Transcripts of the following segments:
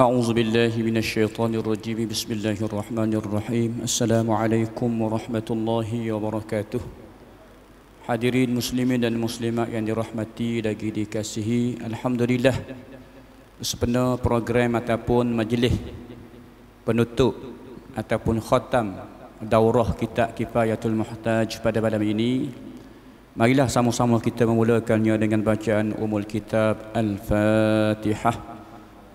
أعوذ بالله من الشيطان الرجيم بسم الله الرحمن الرحيم السلام عليكم ورحمة Hadirin muslimin dan muslimat yang dirahmati lagi dikasihi Alhamdulillah Sepenuh program ataupun majlis penutup ataupun khatam daurah kita kifayatul muhtaj pada malam ini Marilah sama-sama kita memulakannya dengan bacaan umul kitab Al-Fatihah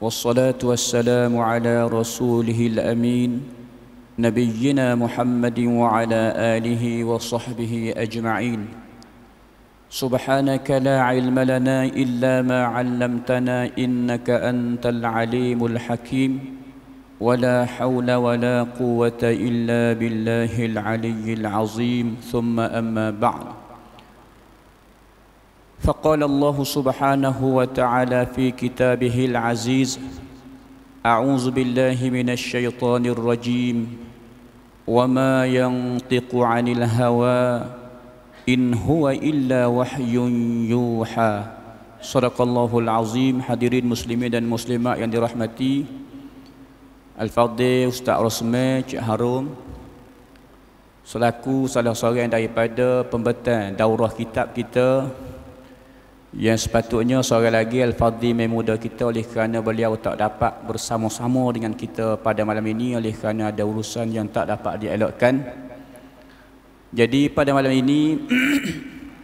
والصلاة والسلام على رسوله الأمين نبينا محمد وعلى آله وصحبه أجمعين سبحانك لا علم لنا إلا ما علمتنا إنك أنت العليم الحكيم ولا حول ولا قوة إلا بالله العلي العظيم ثم أما بعد فقال الله سبحانه وتعالى في كتابه العزيز اعوذ بالله من الشيطان الرجيم وما ينطق عن الهوى ان هو الا وحي يوحى صدق الله العظيم حاضرين مسلمين والمسلمات yang dirahmati Al-Fadhil Ustaz Rosme Cik Harum selaku salah seorang daripada pembetan daurah kitab kita yang sepatutnya seorang lagi Al-Fadhi memuda kita oleh kerana beliau tak dapat bersama-sama dengan kita pada malam ini oleh kerana ada urusan yang tak dapat dielakkan. Jadi pada malam ini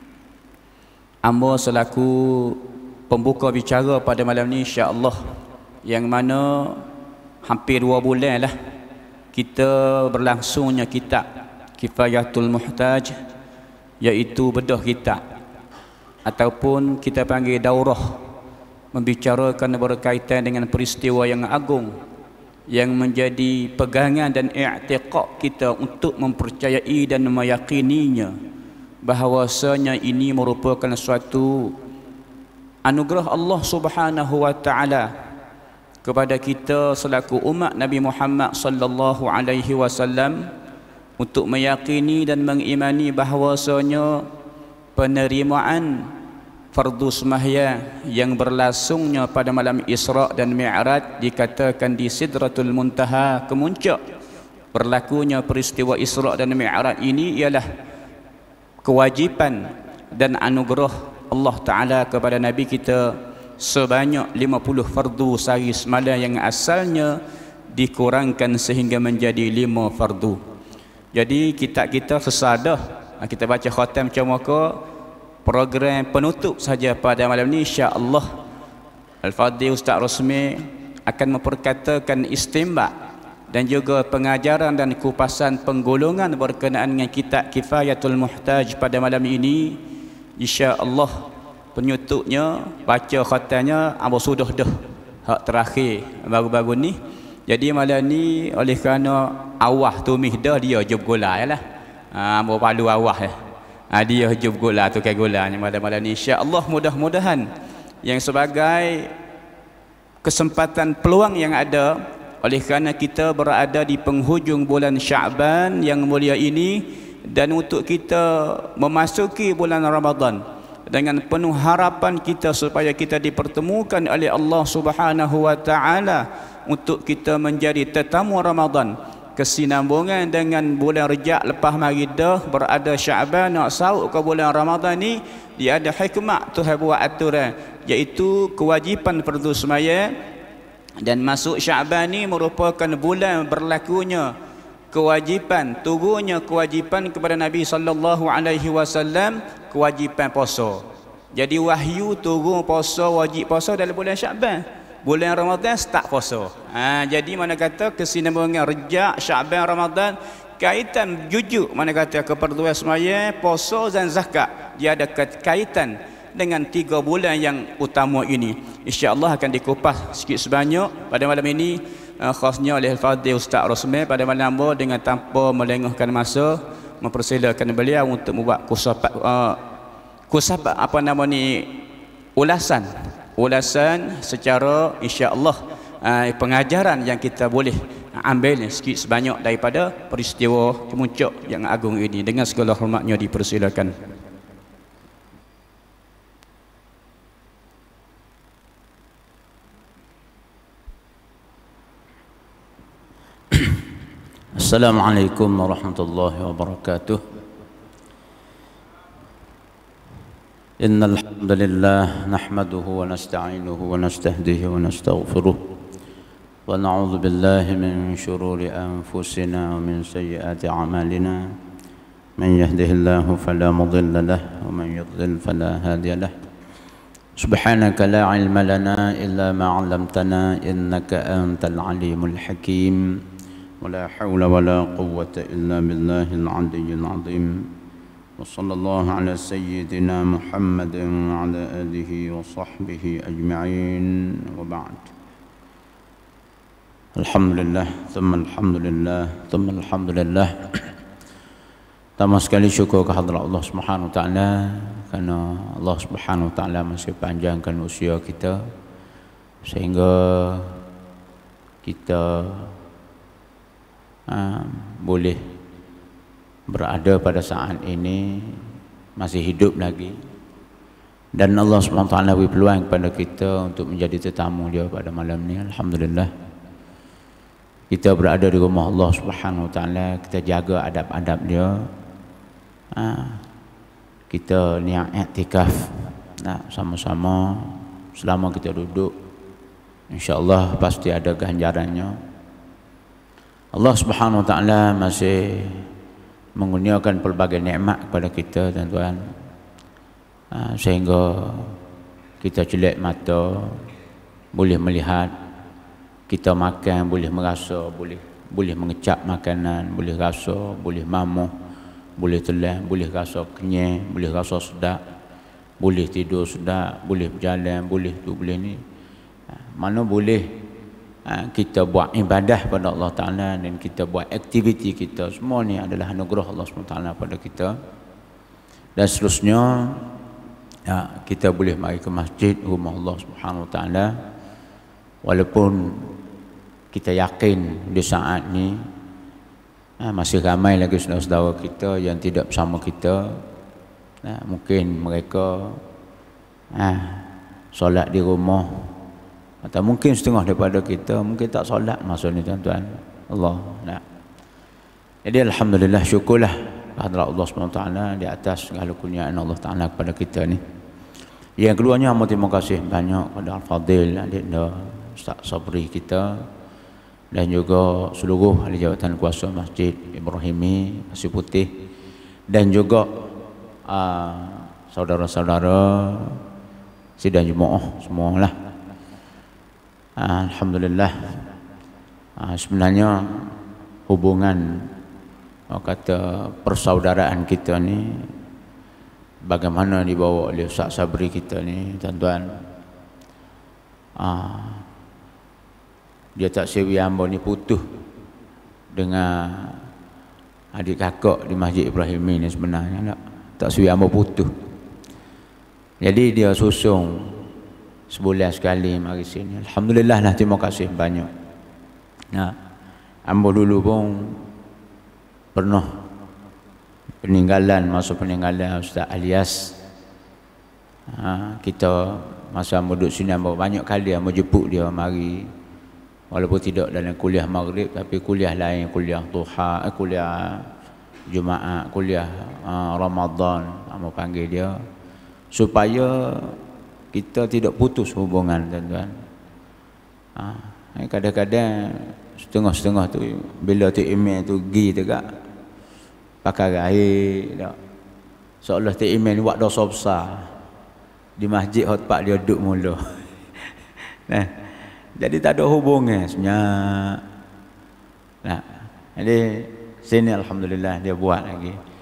Ambo selaku pembuka bicara pada malam ini insya-Allah yang mana hampir dua bulan lah kita berlangsungnya kitab Kifayatul Muhtaj iaitu bedah kitab ataupun kita panggil daurah membicarakan berkaitan dengan peristiwa yang agung yang menjadi pegangan dan i'tiqad kita untuk mempercayai dan meyakininya bahawasanya ini merupakan suatu anugerah Allah Subhanahu wa taala kepada kita selaku umat Nabi Muhammad sallallahu alaihi wasallam untuk meyakini dan mengimani bahawasanya penerimaan fardu semahya yang berlangsungnya pada malam Isra dan Mi'raj dikatakan di Sidratul Muntaha kemuncak berlakunya peristiwa Isra dan Mi'raj ini ialah kewajipan dan anugerah Allah Ta'ala kepada Nabi kita sebanyak 50 fardu sehari semalam yang asalnya dikurangkan sehingga menjadi 5 fardu jadi kita kita sesadah Ha, kita baca khatam macam muka program penutup saja pada malam ini insya-Allah Al-Fadhil Ustaz Rosmi akan memperkatakan istimbak dan juga pengajaran dan kupasan penggolongan berkenaan dengan kitab Kifayatul Muhtaj pada malam ini insya-Allah penyutuknya baca khatamnya Abu Sudah dah hak terakhir baru-baru ni jadi malam ni oleh kerana awah tumih dah dia jub gola jelah ya Ah, ha, mau padu awah ya. Eh. Ha, dia hujub gula tu kai gula ni malam-malam ni. InsyaAllah mudah-mudahan yang sebagai kesempatan peluang yang ada oleh kerana kita berada di penghujung bulan Syaban yang mulia ini dan untuk kita memasuki bulan Ramadan dengan penuh harapan kita supaya kita dipertemukan oleh Allah Subhanahu wa taala untuk kita menjadi tetamu Ramadan kesinambungan dengan bulan rejak lepas dah berada syaban nak sauk ke bulan ramadhan ni dia ada hikmah Tuhan buat aturan iaitu kewajipan perdu semaya dan masuk syaban ni merupakan bulan berlakunya kewajipan tubuhnya kewajipan kepada Nabi sallallahu alaihi wasallam kewajipan poso. jadi wahyu turun poso, wajib poso dalam bulan syaban bulan Ramadan start puasa. Ha, jadi mana kata kesinambungan rejak Syaban Ramadan kaitan jujur mana kata keperluan semaya puasa dan zakat dia ada kaitan dengan tiga bulan yang utama ini. Insya-Allah akan dikupas sikit sebanyak pada malam ini eh, khasnya oleh Al-Fadhil Ustaz Rosmi pada malam ini dengan tanpa melengahkan masa mempersilakan beliau untuk membuat kursus uh, eh, kursus apa nama ni ulasan ulasan secara insya-Allah ah, pengajaran yang kita boleh ambil sikit sebanyak daripada peristiwa kemuncak yang agung ini dengan segala hormatnya dipersilakan. Assalamualaikum warahmatullahi wabarakatuh. إن الحمد لله نحمده ونستعينه ونستهديه ونستغفره ونعوذ بالله من شرور أنفسنا ومن سيئات أعمالنا من يهده الله فلا مضل له ومن يضلل فلا هادي له سبحانك لا علم لنا إلا ما علمتنا إنك أنت العليم الحكيم ولا حول ولا قوة إلا بالله العلي العظيم وصلى الله على سيدنا محمد وعلى آله وصحبه أجمعين وبعد الحمد لله ثم الحمد لله ثم الحمد لله Pertama sekali syukur kehadirat Allah Subhanahu Wa Taala kerana Allah Subhanahu Wa Taala masih panjangkan usia kita sehingga kita uh, boleh berada pada saat ini masih hidup lagi dan Allah SWT beri peluang kepada kita untuk menjadi tetamu dia pada malam ini Alhamdulillah kita berada di rumah Allah Subhanahu Taala kita jaga adab-adab dia ha. kita niat iktikaf nah sama-sama selama kita duduk insyaallah pasti ada ganjarannya Allah Subhanahu Taala masih mengurniakan pelbagai nikmat kepada kita tuan-tuan ah, sehingga kita celik mata boleh melihat kita makan boleh merasa boleh boleh mengecap makanan boleh rasa boleh mamuh boleh telan boleh rasa kenyang boleh rasa sedap boleh tidur sedap boleh berjalan boleh tu boleh ni ah, mana boleh Ha, kita buat ibadah pada Allah Ta'ala dan kita buat aktiviti kita semua ni adalah anugerah Allah SWT pada kita dan seterusnya ya, kita boleh mari ke masjid rumah Allah Subhanahu Taala walaupun kita yakin di saat ni ya, masih ramai lagi saudara-saudara kita yang tidak bersama kita ya, mungkin mereka ya, solat di rumah atau mungkin setengah daripada kita mungkin tak solat maksudnya tuan-tuan Allah nak jadi Alhamdulillah syukurlah Alhamdulillah Allah SWT di atas segala kunyian Allah Ta'ala kepada kita ni yang keluarnya amat terima kasih banyak kepada Al-Fadil adik dan Ustaz Sabri kita dan juga seluruh ahli jabatan kuasa Masjid Ibrahimi Pasir Putih dan juga uh, saudara-saudara sidang jemaah semualah Ah, Alhamdulillah ah, sebenarnya hubungan kata persaudaraan kita ni bagaimana dibawa oleh Ustaz Sabri kita ni tuan-tuan ah, dia tak sewi hamba ni putuh dengan adik kakak di Masjid Ibrahim ni sebenarnya tak, tak sewi hamba putus jadi dia susung sebulan sekali mari sini. Alhamdulillah lah terima kasih banyak. Nah, ambo dulu pun pernah peninggalan masa peninggalan Ustaz Alias. Ha, kita masa ambo duduk sini ambo banyak kali ambo jemput dia mari. Walaupun tidak dalam kuliah maghrib tapi kuliah lain, kuliah duha, eh, kuliah Jumaat, kuliah uh, Ramadan, ambo panggil dia supaya kita tidak putus hubungan tuan-tuan ha. Eh, kadang-kadang setengah-setengah tu bila tu email tu pergi juga pakai raih tak seolah tu email ni buat dosa besar di masjid hot pak dia duduk mula nah jadi tak ada hubungan sebenarnya nah jadi sini alhamdulillah dia buat lagi okay.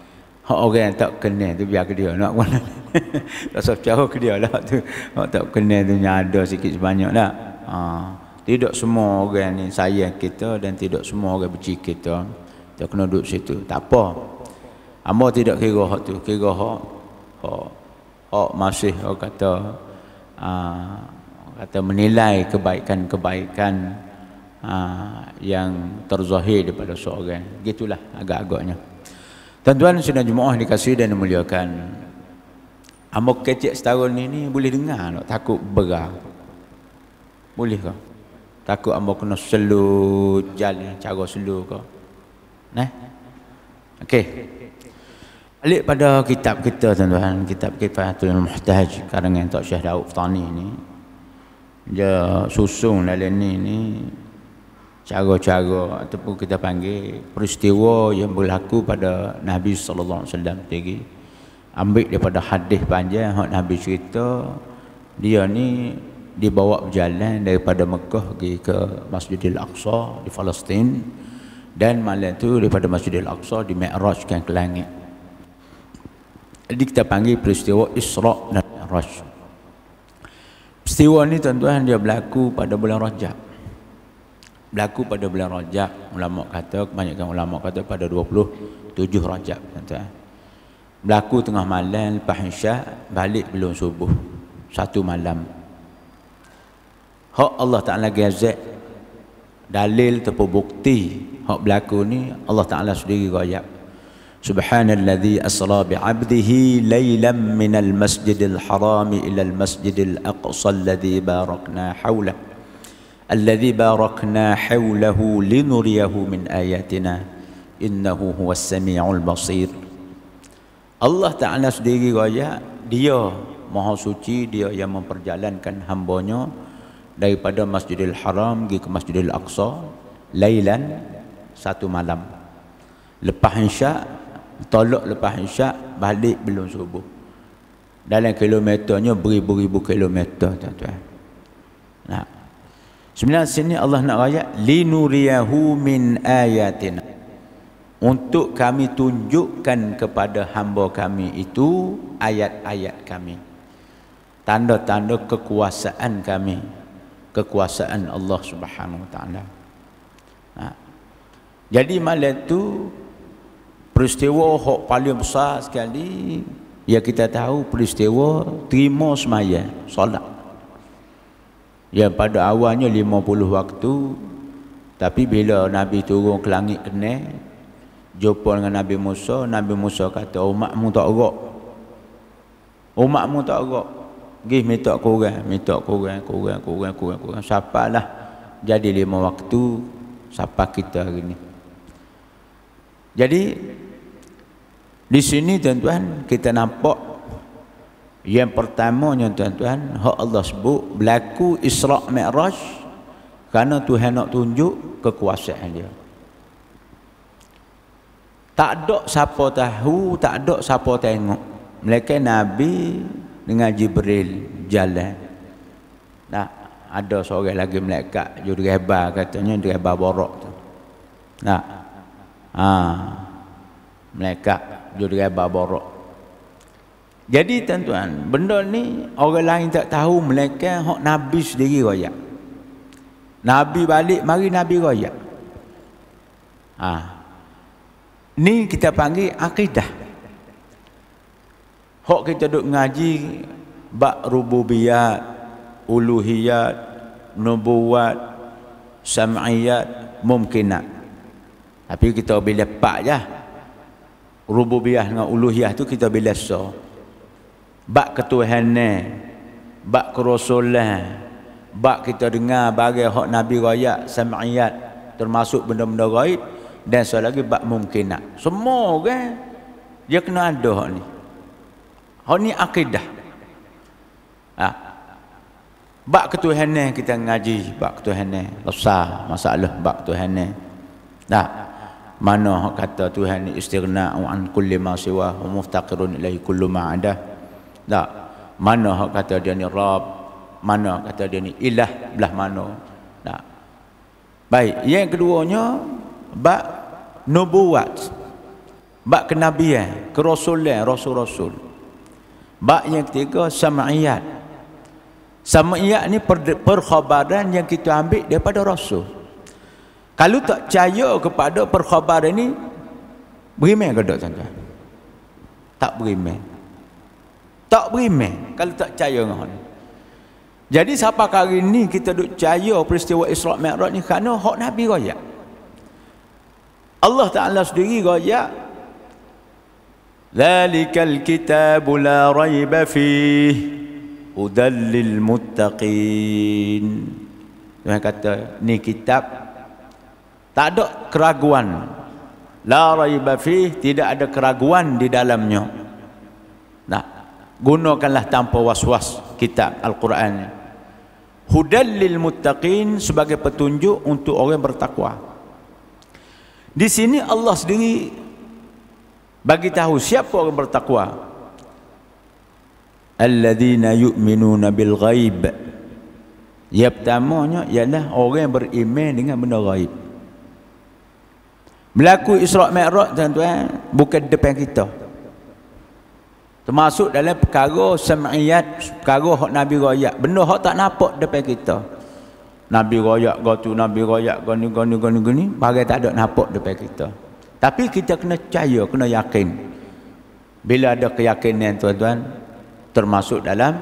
Hak orang yang tak kenal tu biar ke dia nak mana. tak usah bicara ke dia lah tu. Hak tak kenal tu ada sikit sebanyak lah. Ha. Tidak semua orang ni sayang kita dan tidak semua orang benci kita. Kita kena duduk situ. Tak apa. Amba tidak kira hak tu. Kira hak. Hak, hak masih hak kata. Ha, kata menilai kebaikan-kebaikan ha, yang terzahir daripada seorang. Gitulah agak-agaknya. Tuan-tuan sudah jemaah dikasih dan dimuliakan. Amok kecil setahun ini boleh dengar tak? Takut berah. Boleh kah? Takut amok kena selut jalan cara selut kah? Nah. Okey. Balik pada kitab kita tuan-tuan, kitab Kifayatul Muhtaj karangan Tok Syekh Daud Fatani ni. Dia susun dalam ni ni cara-cara ataupun kita panggil peristiwa yang berlaku pada Nabi sallallahu alaihi wasallam tadi ambil daripada hadis panjang hak Nabi cerita dia ni dibawa berjalan daripada Mekah pergi ke Masjidil Aqsa di Palestin dan malam tu daripada Masjidil Aqsa di Mi'rajkan ke langit jadi kita panggil peristiwa Isra' dan Mi'raj peristiwa ni tuan-tuan dia berlaku pada bulan Rajab berlaku pada bulan Rajab ulama kata kebanyakan ulama kata pada 27 Rajab kata berlaku tengah malam lepas isya balik belum subuh satu malam hak Allah Taala gazak dalil ataupun bukti hak berlaku ni Allah Taala sendiri gazak Subhanalladzi asra bi 'abdihi laylan minal masjidil haram ila al masjidil aqsa alladhi barakna hawlahu الذي باركنا حوله لنريه من آياتنا إنه هو السميع البصير Allah Ta'ala sendiri raya Dia Maha Suci Dia yang memperjalankan hambanya Daripada Masjidil Haram pergi ke Masjidil Aqsa laylan Satu malam Lepas insya' Tolok lepas insya' Balik belum subuh Dalam kilometernya beribu-ribu kilometer tuan-tuan. Nah, Sebenarnya sini Allah nak ayat linuriyahu min ayatina. Untuk kami tunjukkan kepada hamba kami itu ayat-ayat kami. Tanda-tanda kekuasaan kami. Kekuasaan Allah Subhanahu Wa Taala. Ha. Jadi malam itu peristiwa hak paling besar sekali ya kita tahu peristiwa terima semaya solat. Ya pada awalnya 50 waktu tapi bila Nabi turun ke langit kena jumpa dengan Nabi Musa Nabi Musa kata umatmu oh, tak rok umatmu oh, tak rok Gih minta kurang, minta kurang, kurang, kurang, kurang, kurang. lah jadi lima waktu siapa kita hari ini. Jadi di sini tuan-tuan kita nampak yang pertamanya tuan-tuan, hak Allah sebut berlaku Isra' Mi'raj kerana Tuhan nak tunjuk kekuasaan dia. Tak ada siapa tahu, tak ada siapa tengok. Mereka Nabi dengan Jibril jalan. Nah, ada seorang lagi melekat juru gebar katanya dia gebar borok tu. Nah. Ha. Melekat juru gebar borok. Jadi tuan-tuan, benda ni orang lain tak tahu mereka hak Nabi sendiri royak. Nabi balik, mari Nabi royak. Ha. Ni kita panggil akidah. Hak kita duk ngaji bak rububiyat, uluhiyat, nubuwat, sam'iyat, mumkinat. Tapi kita boleh pak je. Rububiyah dengan uluhiyah tu kita boleh So bak ketuhanan bak kerosolan bak kita dengar bagai hak Nabi Raya sam'iyat termasuk benda-benda gaib dan soal lagi bak mungkinat semua kan dia kena ada hak ni hak ni akidah ha. bak ketuhanan kita ngaji bak ketuhanan besar masalah bak ketuhanan ha. tak mana hak kata Tuhan ni istighna'u an kulli ma siwa wa muftaqirun ilaihi kullu ma'adah tak. Mana hak kata dia ni Rab? Mana kata dia ni Ilah belah mana? Tak. Baik, yang keduanya bab nubuwat. Bab kenabian, kerasulan, rasul-rasul. Bab yang ketiga sam'iyat. Sam'iyat ni per perkhabaran yang kita ambil daripada rasul. Kalau tak percaya kepada perkhabaran ni, beriman ke tak tuan-tuan? Tak beriman tak berime kalau tak percaya dengan jadi siapa kali ni kita duk percaya peristiwa Isra Mikraj ni kerana hak Nabi royak. Allah Taala sendiri royak. Zalikal kitab la raiba fi udallil muttaqin. Dia kata ni kitab tak ada keraguan. La raiba fi tidak ada keraguan di dalamnya gunakanlah tanpa was-was kitab Al-Quran ini. Hudal lil muttaqin sebagai petunjuk untuk orang yang bertakwa. Di sini Allah sendiri bagi tahu siapa orang bertakwa. Alladzina yu'minuna bil ghaib. Ya pertamanya ialah orang yang beriman dengan benda ghaib. Berlaku Isra Mikraj tuan-tuan bukan depan kita termasuk dalam perkara sam'iyat perkara hak nabi royak benda hak tak nampak depan kita nabi royak gatu nabi royak gani gani gani gani bagai tak ada nampak depan kita tapi kita kena percaya kena yakin bila ada keyakinan tuan-tuan termasuk dalam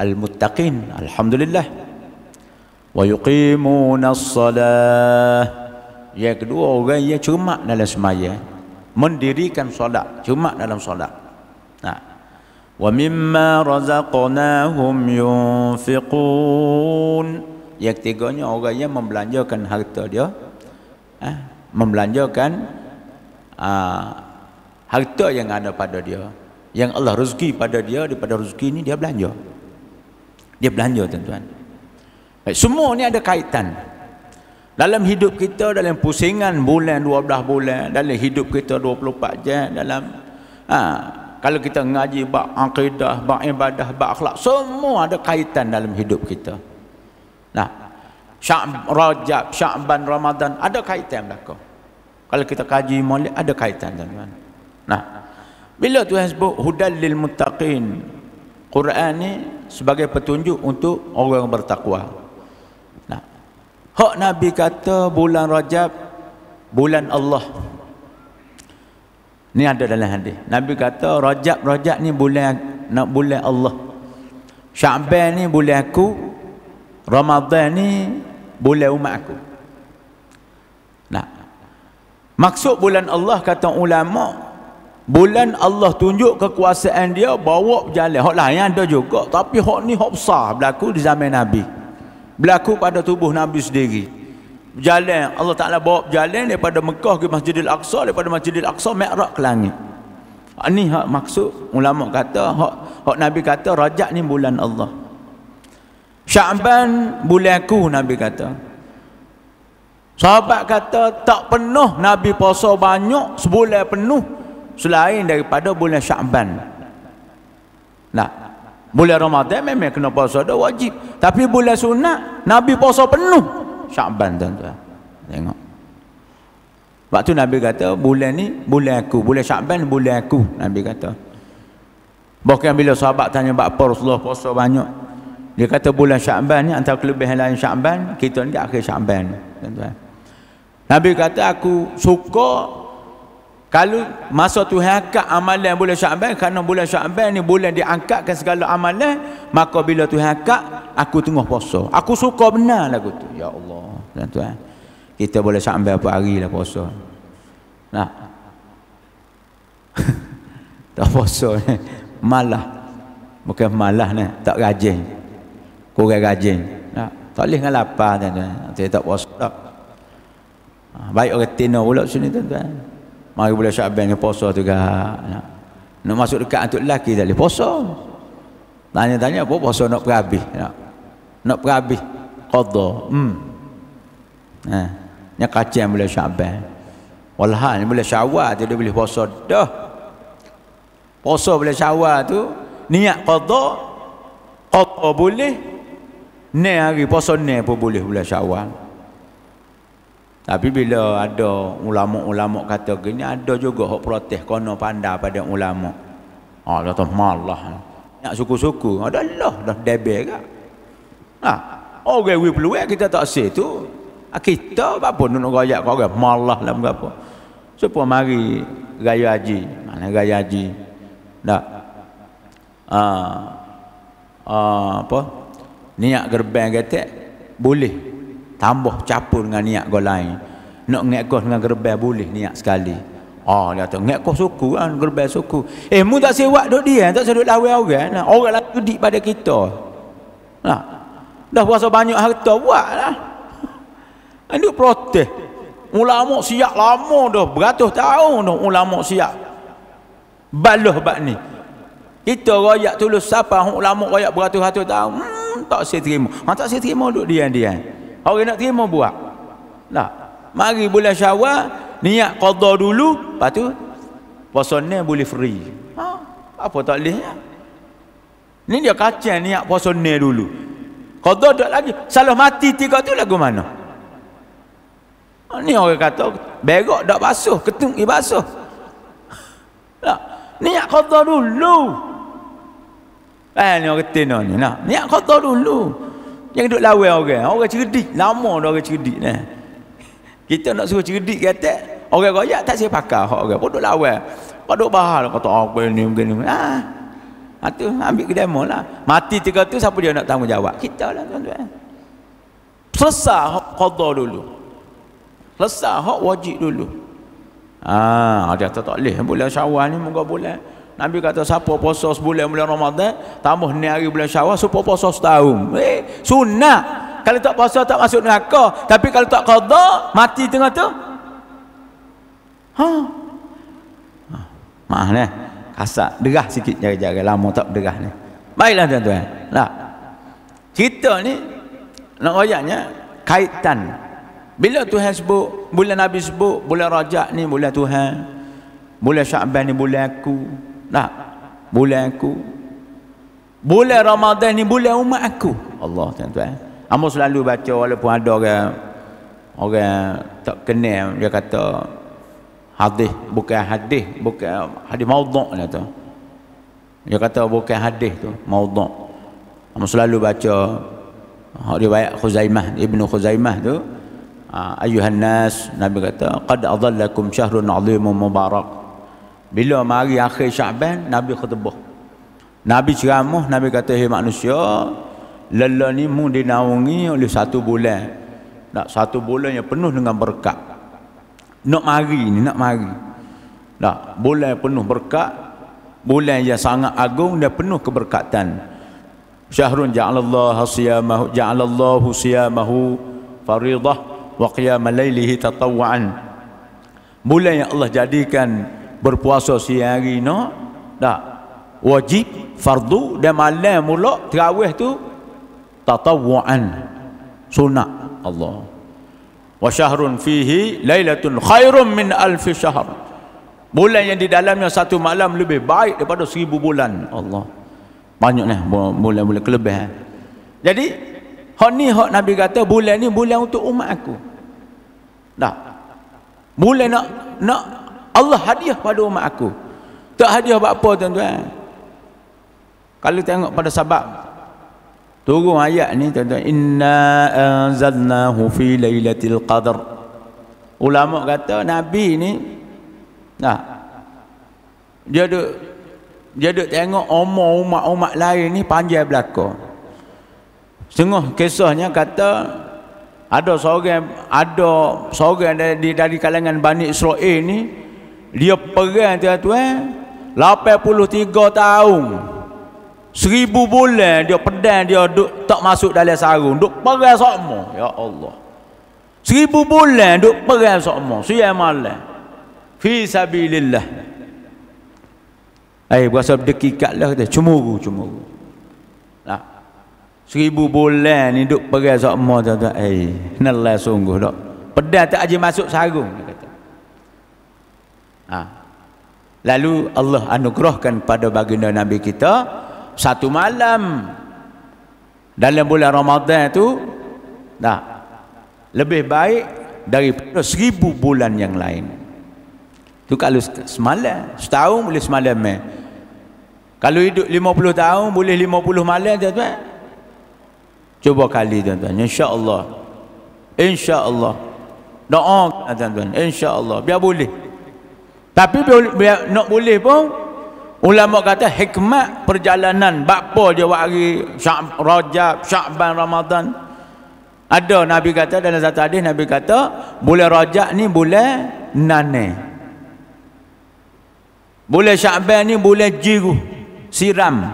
al-muttaqin alhamdulillah wa yuqimuna as-salah yang kedua orang yang cermat dalam semaya mendirikan solat cermat dalam solat Nah. Wa mimma razaqnahum yunfiqun. Yang ketiganya orang yang membelanjakan harta dia. Eh, membelanjakan uh, harta yang ada pada dia. Yang Allah rezeki pada dia daripada rezeki ini dia belanja. Dia belanja tuan-tuan. Baik, semua ni ada kaitan. Dalam hidup kita dalam pusingan bulan 12 bulan, dalam hidup kita 24 jam dalam ah ha, kalau kita ngaji bab akidah, bab ibadah, bab akhlak, semua ada kaitan dalam hidup kita. Nah, syam Rajab, Syaban, Ramadan ada kaitan belaka. Kalau kita kaji Maulid ada kaitan dengan. Nah, bila Tuhan sebut hudal lil muttaqin, Quran ni sebagai petunjuk untuk orang yang bertakwa. Nah, hak Nabi kata bulan Rajab bulan Allah. Ini ada dalam hadis. Nabi kata Rajab Rajab ni bulan nak bulan Allah. Syaban ni bulan aku. Ramadan ni bulan umat aku. Nah. Maksud bulan Allah kata ulama bulan Allah tunjuk kekuasaan dia bawa berjalan. Hak lain ada juga tapi hak ni hak besar berlaku di zaman Nabi. Berlaku pada tubuh Nabi sendiri berjalan Allah Ta'ala bawa berjalan daripada Mekah ke Masjidil Aqsa daripada Masjidil Aqsa Mi'raq ke langit ini ah, hak maksud ulama kata hak, hak Nabi kata rajak ni bulan Allah Syaban bulan aku Nabi kata sahabat kata tak penuh Nabi puasa banyak sebulan penuh selain daripada bulan Syaban nah bulan ramadhan memang kena puasa dah wajib tapi bulan sunat Nabi puasa penuh Syaban tuan-tuan. Tengok. tu Nabi kata, bulan ni bulan aku. Bulan Syaban, bulan aku. Nabi kata. Bahkan bila sahabat tanya, apa Rasulullah puasa banyak? Dia kata bulan Syaban ni antara kelebihan lain Syaban, kita ni akhir Syaban. Tuan-tuan. Nabi kata, aku suka kalau masa tu angkat amalan bulan Syaban, kerana bulan Syaban ni bulan diangkatkan segala amalan, maka bila tu angkat, aku tengah puasa. Aku suka benar lagu tu. Ya Allah. Tuan -tuan. Kita boleh sambil apa hari lah puasa. Nah. tak puasa ni. Malah. Bukan malah ni. Tak rajin. Kurang rajin. Nah. Tak boleh dengan lapar. Tuan -tuan. Tuan Tak puasa tak. Ah, baik orang tina pula sini tuan-tuan mari bulan Syaban ni puasa juga nak, nak masuk dekat antuk lelaki tak boleh puasa tanya-tanya apa puasa nak perhabis nak, nak perhabis qadha hmm. eh. ni kacian bulan Syaban walhal ni bulan Syawal tu dia boleh puasa dah puasa bulan Syawal tu niat qadha qadha boleh ni hari puasa ni pun boleh bulan Syawal tapi bila ada ulama-ulama kata gini, ada juga hak protes kena pandai pada ulama. Ah, dia lah, kata malah. Nak suku-suku, ada ah, lah dah debel kan. Nah, orang we perlu kita tak say tu. Ah, kita apa pun nak gayak kau orang malah lah apa. Siapa mari raya haji? Mana gaya haji? Nah. Ah. Ah, apa? Niat gerbang kata boleh tambah capur dengan niat kau lain nak ngekoh dengan gerbel boleh niat sekali Oh, dia kata, ngekoh suku kan, gerbel suku. Eh, mu tak sewak duk dia, tak sedut lawai orang. Nah, orang lain judik pada kita. Nah, dah puasa banyak harta, buat lah. Ini protes. Ulama siap lama dah, beratus tahun dah ulama siap. Baluh bak ni. Kita rakyat tulus siapa, ulama rakyat beratus-ratus tahun. Hmm, tak saya terima. Ha, tak saya terima duk dia-dia. Orang nak terima buat. Tak. Lah. Mari bulan Syawal niat qada dulu, lepas tu puasa boleh free. Ha? Apa tak boleh? Ya? Ni dia kacang niat posonnya dulu. Qada tak lagi. Salah mati tiga tu lagu mana? Ha, ni orang kata berak tak basuh, ketung i basuh. Tak. Lah, niat qada dulu. Eh ni orang kata ni. Nah, niat qada dulu. Jangan duduk lawan orang. Orang cerdik. Lama dah orang cerdik. Nah. Kita nak suruh cerdik kata. Orang royak tak siapa pakar. Orang royak duduk lawan. Kau duduk bahal. Kata ah, apa ah, ni begini. Ah. Itu ambil ke demo lah. Mati tiga tu siapa dia nak tanggungjawab? Kita lah tuan-tuan. Selesai kodoh dulu. Selesai hak wajib dulu. Ah, ada tak boleh. Bulan syawal ni moga boleh. Nabi kata siapa puasa sebulan bulan Ramadan, tambah ni hari bulan Syawal, siapa puasa setahun. Eh, sunnah. Kalau tak puasa tak masuk neraka, tapi kalau tak qada mati tengah tu. Ha. ha. Mah ni. Kasar, derah sikit jari-jari lama tak derah ni. Baiklah tuan-tuan. Lah. Cerita ni nak wayaknya kaitan bila Tuhan sebut, bulan Nabi sebut, bulan Rajab ni bulan Tuhan. Bulan Syaban ni bulan aku. Nah, Bulan aku. Bulan Ramadan ni bulan umat aku. Allah tuan-tuan. Amor selalu baca walaupun ada orang orang tak kenal dia kata hadis bukan hadis bukan hadis maudhu' lah tu. Dia kata bukan hadis tu, maudhu'. Amor selalu baca riwayat Khuzaimah, Ibnu Khuzaimah tu. Ah, Ayuhan nas, Nabi kata, "Qad adallakum syahrun 'azimun mubarak." Bila mari akhir Syaban, Nabi khutbah. Nabi ceramah, Nabi kata, hey manusia, lelah ni mu dinaungi oleh satu bulan. Nak satu bulan yang penuh dengan berkat. Nak mari ni, nak mari. Nak bulan yang penuh berkat, bulan yang sangat agung dia penuh keberkatan. Syahrun ja'alallahu siyamahu ja'alallahu siyamahu fardhah wa qiyamal lailihi tatawwan. Bulan yang Allah jadikan berpuasa siang hari no tak wajib fardu dan malam mula terawih tu tatawuan sunat Allah wa syahrun fihi lailatul khairum min alf syahr bulan yang di dalamnya satu malam lebih baik daripada seribu bulan Allah banyaklah bulan-bulan kelebihan eh. jadi hak ni hak nabi kata bulan ni bulan untuk umat aku dah bulan nak nak Allah hadiah pada umat aku tak hadiah buat apa tuan-tuan kalau tengok pada sabab turun ayat ni tuan-tuan inna anzalnahu fi lailatul qadar ulama kata nabi ni nah dia duk dia duk tengok umur umat-umat lain ni panjang belaka setengah kisahnya kata ada seorang ada seorang dari, dari kalangan Bani Israel ni dia perang tuan-tuan eh? 83 tahun 1000 bulan dia pedang dia duk, tak masuk dalam sarung duk perang sama ya Allah 1000 bulan duk perang sama suya malam fi sabilillah ai eh, berasa dekikatlah tu cemuru cemuru nah Seribu bulan ni duk perang sama tuan-tuan. Eh, nelah sungguh dok. Pedang tak aje masuk sarung. Ha. Lalu Allah anugerahkan pada baginda Nabi kita satu malam dalam bulan Ramadhan itu dah lebih baik daripada seribu bulan yang lain. Tu kalau semalam, setahun boleh semalam. Eh. Kalau hidup lima puluh tahun boleh lima puluh malam tuan-tuan. Cuba kali tuan-tuan. Insya-Allah. Insya-Allah. Doa tuan-tuan. Insya-Allah. Biar boleh. Tapi nak boleh pun ulama kata hikmat perjalanan bakpo dia buat hari Syab, Rajab, Syaban, Ramadan. Ada Nabi kata dalam satu hadis Nabi kata bulan Rajab ni bulan nane. Bulan Syaban ni bulan jiru siram.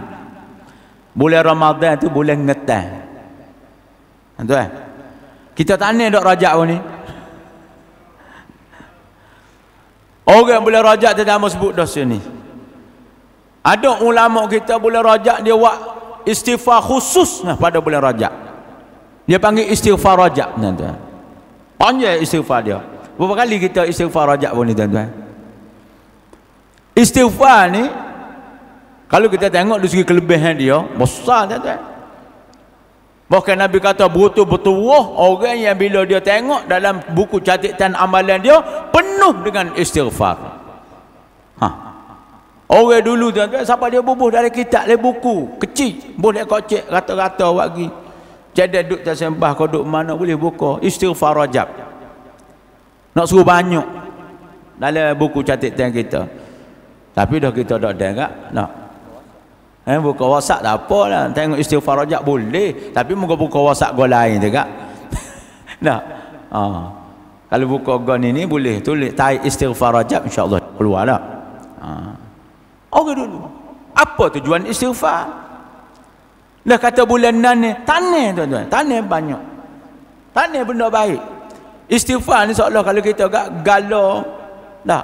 Bulan Ramadan tu bulan ngetan. Tuan-tuan. Kita tanya dok Rajab pun ni. Orang boleh rajak tak mau sebut dah sini. Ada ulama kita boleh rajak dia buat istighfar khusus nah pada bulan rajak. Dia panggil istighfar rajak tuan Panjang istighfar dia. Berapa kali kita istighfar rajak pun ni tuan-tuan. Istighfar ni kalau kita tengok dari segi kelebihan dia, besar tuan-tuan. Bahkan Nabi kata betul-betul orang yang bila dia tengok dalam buku catatan amalan dia penuh dengan istighfar. Ha. Orang dulu tuan-tuan siapa dia bubuh dari kitab le buku kecil boleh kocek rata-rata bagi. Jadi duk tak sembah kau duk mana boleh buka istighfar rajab. Nak suruh banyak dalam buku catatan kita. Tapi dah kita dah dengar. nak. Eh, buka wasak tak apa lah. Tengok istighfar rojak boleh. Tapi muka buka wasak gua lain juga. nah. Ha. Kalau buka gua ni ni boleh tulis tai istighfar rojak insya-Allah keluar lah. Ha. Oh. Okey dulu. Apa tujuan istighfar? Dah kata bulan nane ni tuan-tuan. Tanah banyak. Tanah benda baik. Istighfar ni seolah kalau kita agak galau, dah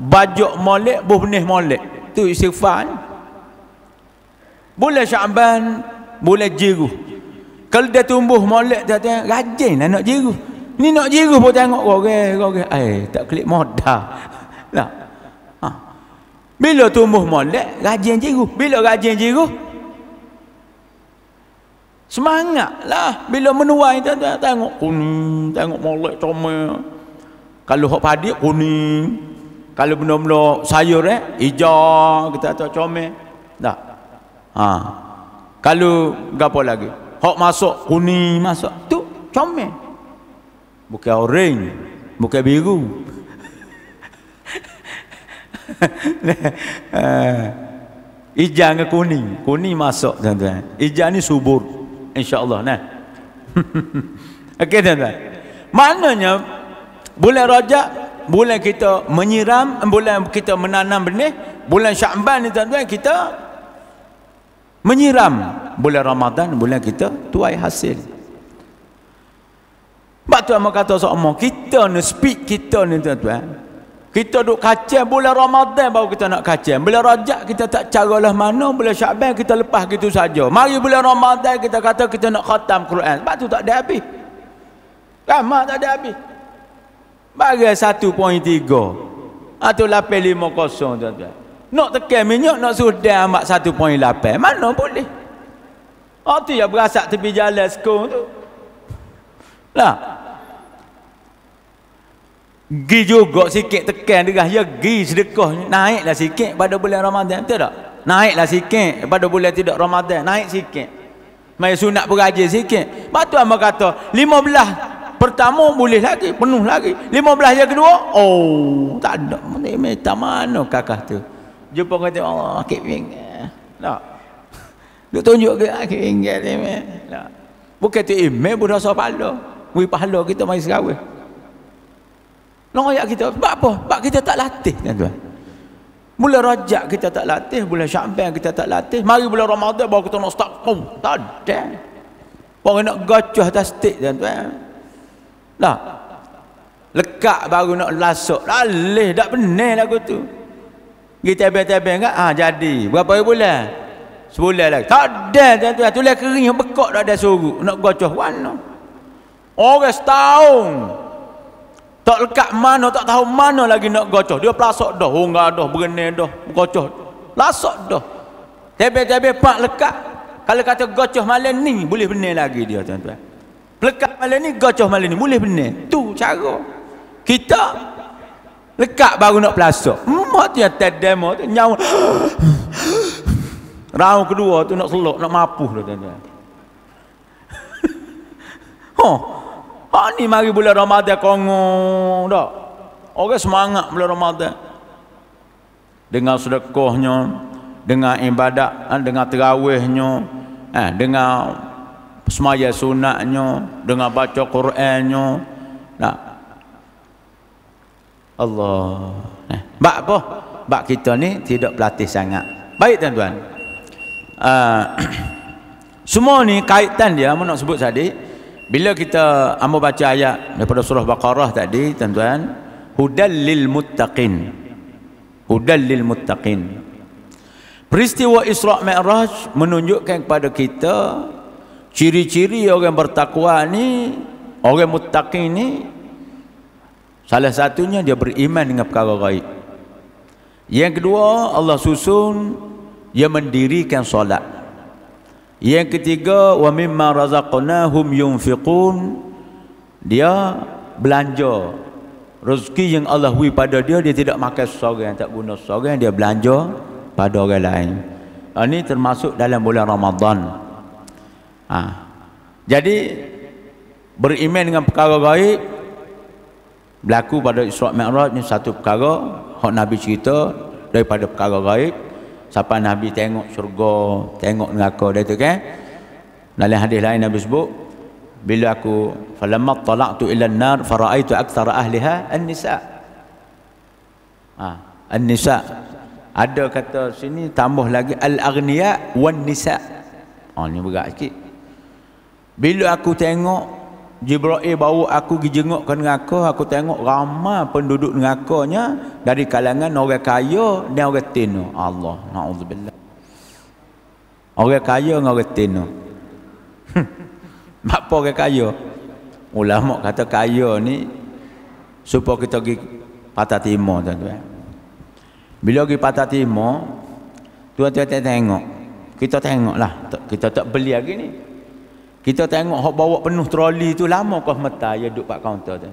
bajuk molek bubnih molek. Tu istighfar ni. Bulan Syaban, bulan jiru. Kalau dia tumbuh molek dia tengok rajinlah nak jiru. Ni nak jiru pun tengok orang-orang eh tak klik modal. Lah. Ha. Bila tumbuh molek rajin jiru. Bila rajin jiru Semangatlah bila menuai tengok, tengok kuning, tengok molek tomat. Kalau hok padi kuning. Kalau benda-benda sayur eh hijau kita tak comel. Dah. Ha. Kalau gapo lagi? Hok masuk kuning masuk tu comel. Bukan orange, bukan biru. Ha. Ijang ke kuning, kuning masuk tuan-tuan. Ijang ni subur insya-Allah nah. Okey tuan-tuan. Maknanya bulan Rajab bulan kita menyiram, bulan kita menanam benih, bulan Syaban ni tuan-tuan kita menyiram bulan Ramadan bulan kita tuai hasil sebab tu Amal kata sama kita ni speak kita ni tuan -tuan. kita duk kacang bulan Ramadan baru kita nak kacang bulan Rajak kita tak lah mana bulan Syakban kita lepas gitu saja mari bulan Ramadan kita kata kita nak khatam Quran sebab tu tak ada habis ramah tak ada habis bagai 1.3 atau 8.5 kosong tuan-tuan nak tekan minyak nak suruh dia amat satu poin lapan mana boleh waktu yang berasa tepi jalan sekolah tu lah gi juga sikit tekan dia ya gi sedekah naiklah sikit pada bulan Ramadan betul tak naiklah sikit pada bulan tidak Ramadan naik sikit mai sunat berajin sikit batu amak kata lima belah pertama boleh lagi penuh lagi lima belah yang kedua oh tak ada minta mana kakak tu Jumpa orang kata Allah oh, akhir pinggan. Lah. Tak. Dia tunjuk ke akhir pinggan ni. Tak. Lah. Bukan tu imam pun rasa pahala. Mui pahala kita mari serawih. Nak ayat kita. Sebab apa? Sebab kita tak latih kan tuan. Bulan rajak kita tak latih. Bulan syamban kita tak latih. Mari bulan Ramadan baru kita nak start. Pum. Tak ada. Orang nak gacuh atas stik kan tuan. Tak. Lah. Lekak baru nak lasuk. Lalih. Tak benar lagu tu pergi tebel-tebel enggak kan? ah, ha jadi berapa hari bulan sebulan lagi tak ada tentu tu lah kering bekok tak ada suruh nak gocoh warna orang setahun tak lekat mana tak tahu mana lagi nak gocoh dia pelasok dah oh hongga dah berenai dah gocoh pelasok dah tebel-tebel pak lekat kalau kata gocoh malam ni boleh benar lagi dia tuan-tuan. Pelekat malam ni gocoh malam ni boleh benar. Tu cara. Kita Lekak baru nak pelasak. Mak tu yang tak demo tu nyawa. Raung kedua tu nak selok, nak mapuh tu tuan oh. Ha ni mari bulan Ramadan kongo dak. Orang semangat bulan ramadhan, Dengan sedekahnya, dengan ibadat, dengan tarawihnya, eh dengan eh, semaya sunatnya, dengan baca Qurannya. Nah, Allah. Eh, bab apa? Bab kita ni tidak pelatih sangat. Baik tuan-tuan. Uh, semua ni kaitan dia mau nak sebut tadi. Bila kita ambil baca ayat daripada surah Baqarah tadi tuan-tuan, hudal lil muttaqin. Hudal lil muttaqin. Peristiwa Isra Mi'raj menunjukkan kepada kita ciri-ciri orang bertakwa ni, orang muttaqin ni Salah satunya dia beriman dengan perkara gaib. Yang kedua, Allah susun dia mendirikan solat. Yang ketiga, wa mimma razaqnahum yunfiqun. Dia belanja rezeki yang Allah hui pada dia dia tidak makan yang tak guna yang dia belanja pada orang lain. Ini ha, termasuk dalam bulan Ramadan. Ha. Jadi beriman dengan perkara gaib berlaku pada Isra' Mi'raj ni satu perkara hak Nabi cerita daripada perkara gaib siapa Nabi tengok syurga tengok neraka dia tu kan dalam hadis lain Nabi sebut bila aku falamma tala'tu ila an-nar fara'aitu akthar ahliha an-nisa ha, an-nisa ada kata sini tambah lagi al-aghniya wan-nisa Oh ni berat sikit bila aku tengok Jibril eh, baru aku pergi jenguk ke neraka, aku tengok ramai penduduk nerakanya dari kalangan orang kaya dan orang tino. Allah, na'udzubillah. Orang kaya dengan orang tino. Hmm. Apa orang kaya? Ulama kata kaya ni supaya kita pergi patah timur tuan-tuan. Bila pergi patah timur, tuan-tuan tengok. Kita tengoklah. Kita tak beli lagi ni. Kita tengok hok bawa penuh troli tu lama kau meta ya duduk pak kaunter tuan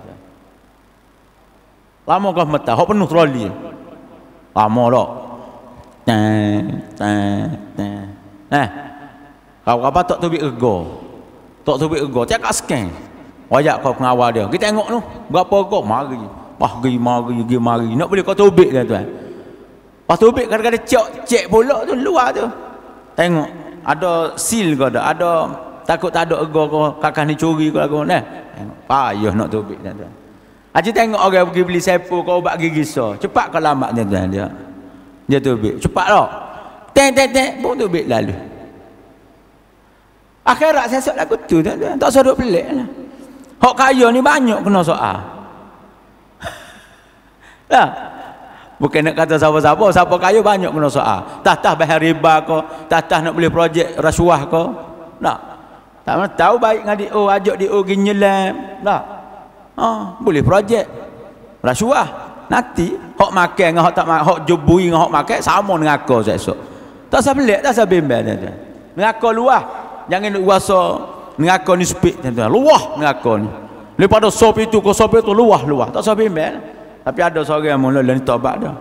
Lama kau meta hok penuh troli. Lama lah. Ta ta Eh. Kau apa tak tubik rego. Tak tubik rego. Tiak kat scan. Wajak kau pengawal dia. Kita tengok tu. Berapa rego mari. Pah gi mari gi mari. Nak boleh kau tubik kan tuan. Pas tubik kadang-kadang cek cek bola tu luar tu. Tengok ada seal kau ada. Ada takut tak ada ego ko kakak ni curi ko lagu nah payah nak tubik tu aja ah, tengok orang pergi beli sepo ko ubat gigi so cepat ke lama dia tu dia dia tubik cepat lo lah. teng teng teng pun tubik lalu akhirat sesuk lagu tu tu tak sedut pelik lah hok kaya ni banyak kena soal lah Bukan nak kata siapa-siapa, siapa kaya banyak kena soal. Tah-tah bahan riba kau, tah nak beli projek rasuah ko. Nak, tak mana tahu baik dengan dia. Oh, ajak dia pergi nyelam. Tak. Oh, ha, boleh projek. Rasuah. Nanti, hok makan dengan hak tak makan. hok jubui dengan hak makan. Sama dengan aku seksok. Tak usah pelik. Tak usah bimbel. Dengan luah. Jangan rasa dengan aku ni sepik. Luah dengan ni. Daripada sop itu ke sop itu luah luah. Tak usah bimbel. Tapi ada seorang yang mula lain tobat dah.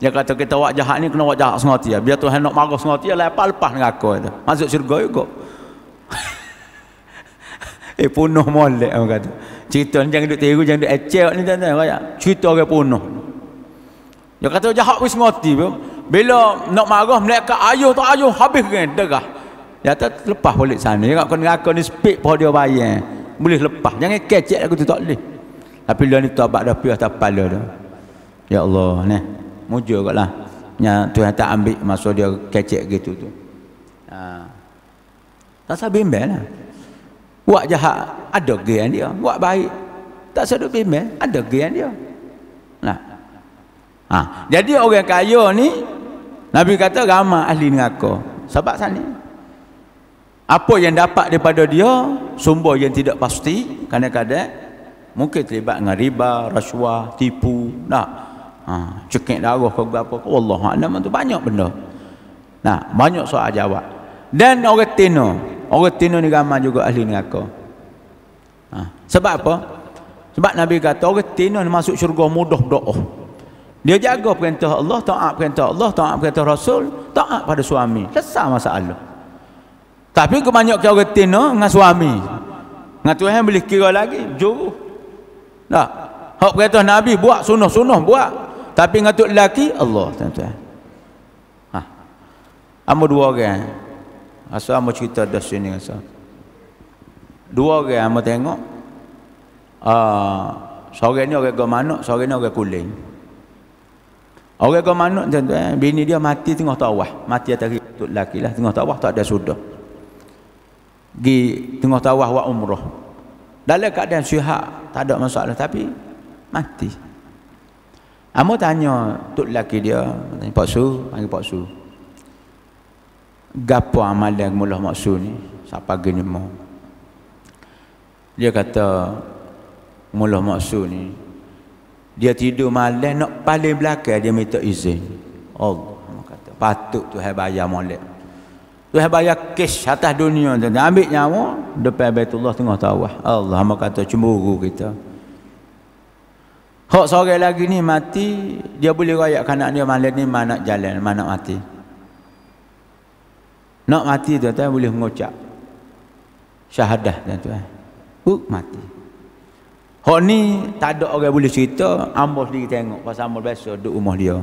Dia kata kita wak jahat ni kena wak jahat sengati. Biar tu hendak marah sengati. Lepas-lepas dengan aku. Masuk syurga juga. Eh punuh molek orang kata. Cerita ni jangan duduk tiru, jangan duduk acak ni tuan-tuan. Cerita orang punuh. Dia kata jahat wis mati pun. Bila nak marah mereka ayuh tak ayuh habis kan darah. Dia kata lepas balik sana. Dia kata neraka ni speak pada dia bayang, Boleh lepas. Jangan kecek aku tu tak boleh. Tapi dia ni tobat dah pihak tak pala dia. Ya Allah ni. Mujur kot lah. Yang tu yang tak ambil masa dia kecek gitu tu. Ha. Tak sabar bimbel lah. Buat jahat, ada gian dia. Buat baik, tak sedut bimbing, ada gian dia. Nah. Ha. Jadi orang kaya ni, Nabi kata ramah ahli neraka. Sebab sana. Apa yang dapat daripada dia, sumber yang tidak pasti, kadang-kadang, mungkin terlibat dengan riba, rasuah, tipu, nak ha, cekik darah ke apa ke Allah Allah itu banyak benda nah banyak soal jawab dan orang tino Orang tino ni ramai juga ahli neraka. Ha. Sebab apa? Sebab Nabi kata orang tino ni masuk syurga mudah berdoa. Dia jaga perintah Allah, taat perintah Allah, taat perintah Rasul, taat pada suami. Selesai masalah. Tapi kebanyakan orang tino dengan suami. Dengan Tuhan boleh kira lagi, juru. Nah, Hak perintah Nabi buat sunnah-sunnah buat. Tapi ngatuk lelaki Allah, tuan-tuan. Ha. Ambo dua orang. Asal mau cerita dah sini asal. Dua orang mau tengok. Ah, uh, ni orang gomanuk, sore ni orang kuling. Orang gomanuk macam tu eh, bini dia mati tengah tawah, mati atas tu laki lah tengah tawah tak ada sudah. Gi tengah tawah wa umrah. Dalam keadaan sihat, tak ada masalah tapi mati. Amo tanya tu laki dia, tanya Pak Su, panggil Pak Su gapo amalan mula maksud ni siapa gini mau dia kata mula maksud ni dia tidur malam nak paling belakang dia minta izin Allah oh, kata patut tu hai bayar molek tu hai bayar kes atas dunia tu ambil nyawa depan baitullah tengah tawah Allah oh, kata cemburu kita Hak seorang lagi ni mati, dia boleh rayakkan kanak dia malam ni mana jalan, mana mati. Nak mati tuan-tuan boleh mengucap syahadah tuan-tuan. Uh, mati. Hak ni tak ada orang boleh cerita, ambo sendiri tengok pasal ambo biasa duduk rumah dia.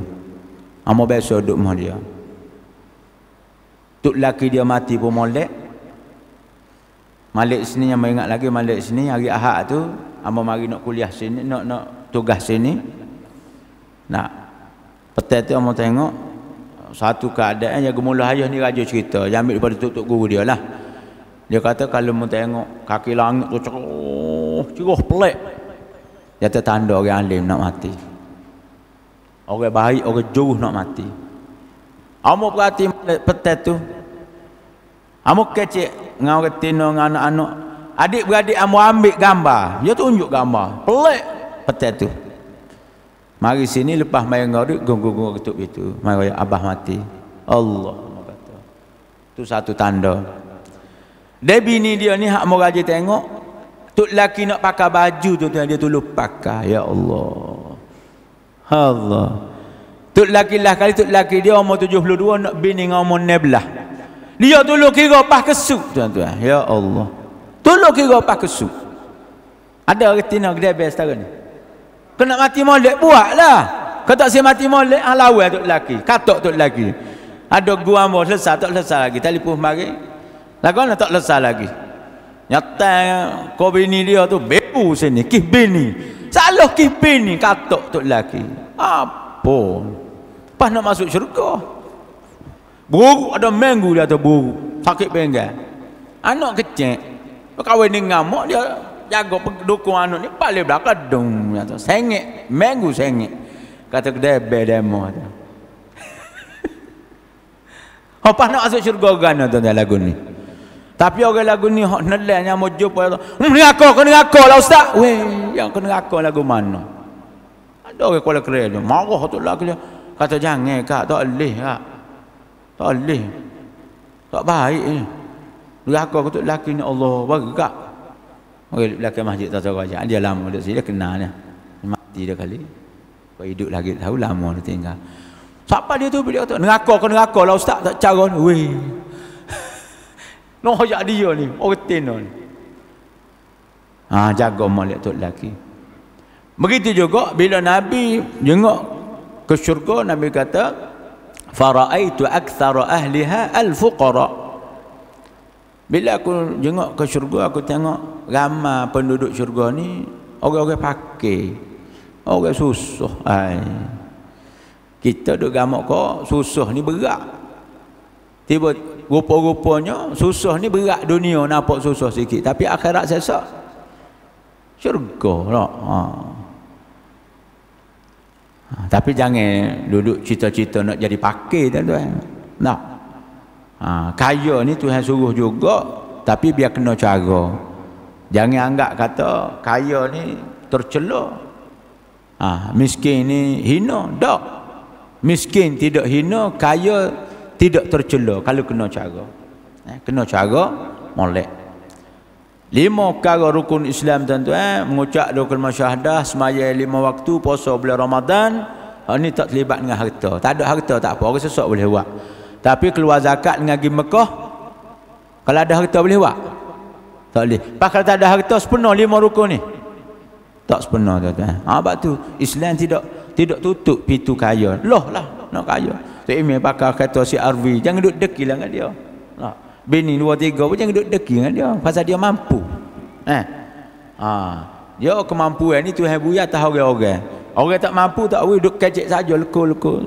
Ambo biasa duduk rumah dia. Tok laki dia mati pun molek. Malik sini yang ingat lagi Malik sini hari Ahad tu ambo mari nak kuliah sini, nak nak tugas sini. Nak. Petai tu ambo tengok satu keadaan yang gemula hayah ni raja cerita dia ambil daripada tutup guru dia lah dia kata kalau mau tengok kaki langit tu ceroh ceroh pelik dia tertanda orang alim nak mati orang baik orang jauh nak mati kamu perhati petai tu kamu kecil dengan orang tina dengan anak-anak adik beradik kamu ambil gambar dia tunjuk gambar pelik petai tu Mari sini lepas main ngorik gunggung-gunggung ketuk itu. Mari abah mati. Allah kata. Tu satu tanda. Dia ni dia ni hak moraji tengok tok laki nak pakai baju tu dia tu lupa pakai ya Allah. Allah. Tok laki lah kali tok laki dia umur 72 nak bini dengan umur 16. Dia tu lu kira pas kesuk tuan-tuan. Ya Allah. Tu lu kira pas kesuk. Ada reti nak gede best tahun ni kena mati molek buatlah kau tak si mati molek ah lawa tok lelaki katok tu lelaki ada gua mau selesai tak selesai lagi telefon mari lagu nak tak selesai lagi nyata kau bini dia tu bebu sini kih bini salah kih bini katok tu lelaki apa pas nak masuk syurga buru ada menggu dia tu buru sakit pinggang anak kecil kau kawin dengan mak dia Jago dukung anak ni paling belakang dong kata sengit minggu sengit kata dia bedemo tu apa nak masuk syurga gana tu dalam lagu ni tapi orang lagu ni hok nelah nyamo jumpa tu ni aku kena aku lah ustaz weh yang kena aku lagu mana ada orang kuala kere tu marah tu lah kata jangan kak tak boleh kak tak boleh tak baik eh. ni Lelaki aku tu lelaki ni Allah bagak Orang belakang masjid tak tahu ajak. Dia lama duduk sini, dia kenal dia. Mati dia kali. Kau hidup lagi, tahu lama dia tinggal. Siapa dia tu? Dia kata, neraka kau neraka lah ustaz. Tak cara ni. Weh. Nak ajak dia ni. Orang tena ni. Ha, jaga malik tu lelaki. Begitu juga bila Nabi jengok ke syurga, Nabi kata, Fara'aitu aktsara ahliha al-fuqara. Bila aku jengok ke syurga aku tengok Gama penduduk syurga ni orang-orang pakai orang susah ai kita duduk gamak kok susah ni berat tiba rupa-rupanya susah ni berat dunia nampak susah sikit tapi akhirat sesa syurga lah ha. ha. tapi jangan duduk cita-cita nak jadi pakai tuan-tuan nah ha. kaya ni Tuhan suruh juga tapi biar kena cara Jangan anggap kata kaya ni tercela. Ha, miskin ni hina. Tak. Miskin tidak hina, kaya tidak tercela kalau kena cara. Eh, kena cara molek. Lima perkara rukun Islam tuan-tuan, eh? mengucap dua kalimah syahadah, semayal lima waktu, puasa bulan Ramadan, ha, ini tak terlibat dengan harta. Tak ada harta tak apa, orang sesuatu boleh buat. Tapi keluar zakat dengan pergi Mekah, kalau ada harta boleh buat. Tak boleh. Pakal tak ada harta sepenuh lima rukun ni. Tak sepenuh tuan-tuan. Ha, sebab tu Islam tidak tidak tutup pintu kaya. Loh lah nak kaya. Tok Imi pakal kata si RV jangan duduk deki lah dengan dia. Lah. Bini dua tiga pun jangan duduk deki dengan dia pasal dia mampu. Eh. Ha. Dia kemampuan ni Tuhan buya tahu orang-orang. Orang tak mampu tak boleh duduk kecek saja lekul-lekul.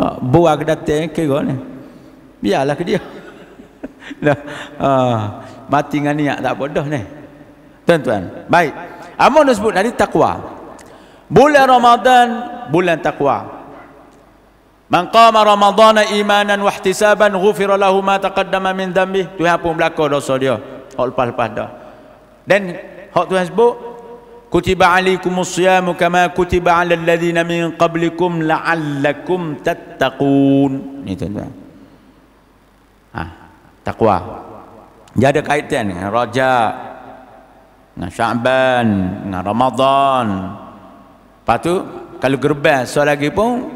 Ha, buah kedatang kira ni. Biarlah ke dia. Dah. Ah, mati dengan niat tak bodoh ni. Tuan-tuan. Baik. Apa nak sebut tadi takwa? Bulan Ramadan, bulan takwa. Man qama Ramadan imanan wa ihtisaban ghufira lahu ma taqaddama min dhanbi. Tu apa berlaku dosa dia? Hak lepas-lepas dah. Dan hak Tuhan sebut kutiba alaikumus siyam kama kutiba alal ladina min qablikum la'allakum tattaqun. Ni tuan-tuan takwa dia ada kaitan dengan rajab dengan syaban dengan ramadan lepas tu kalau gerban so lagi pun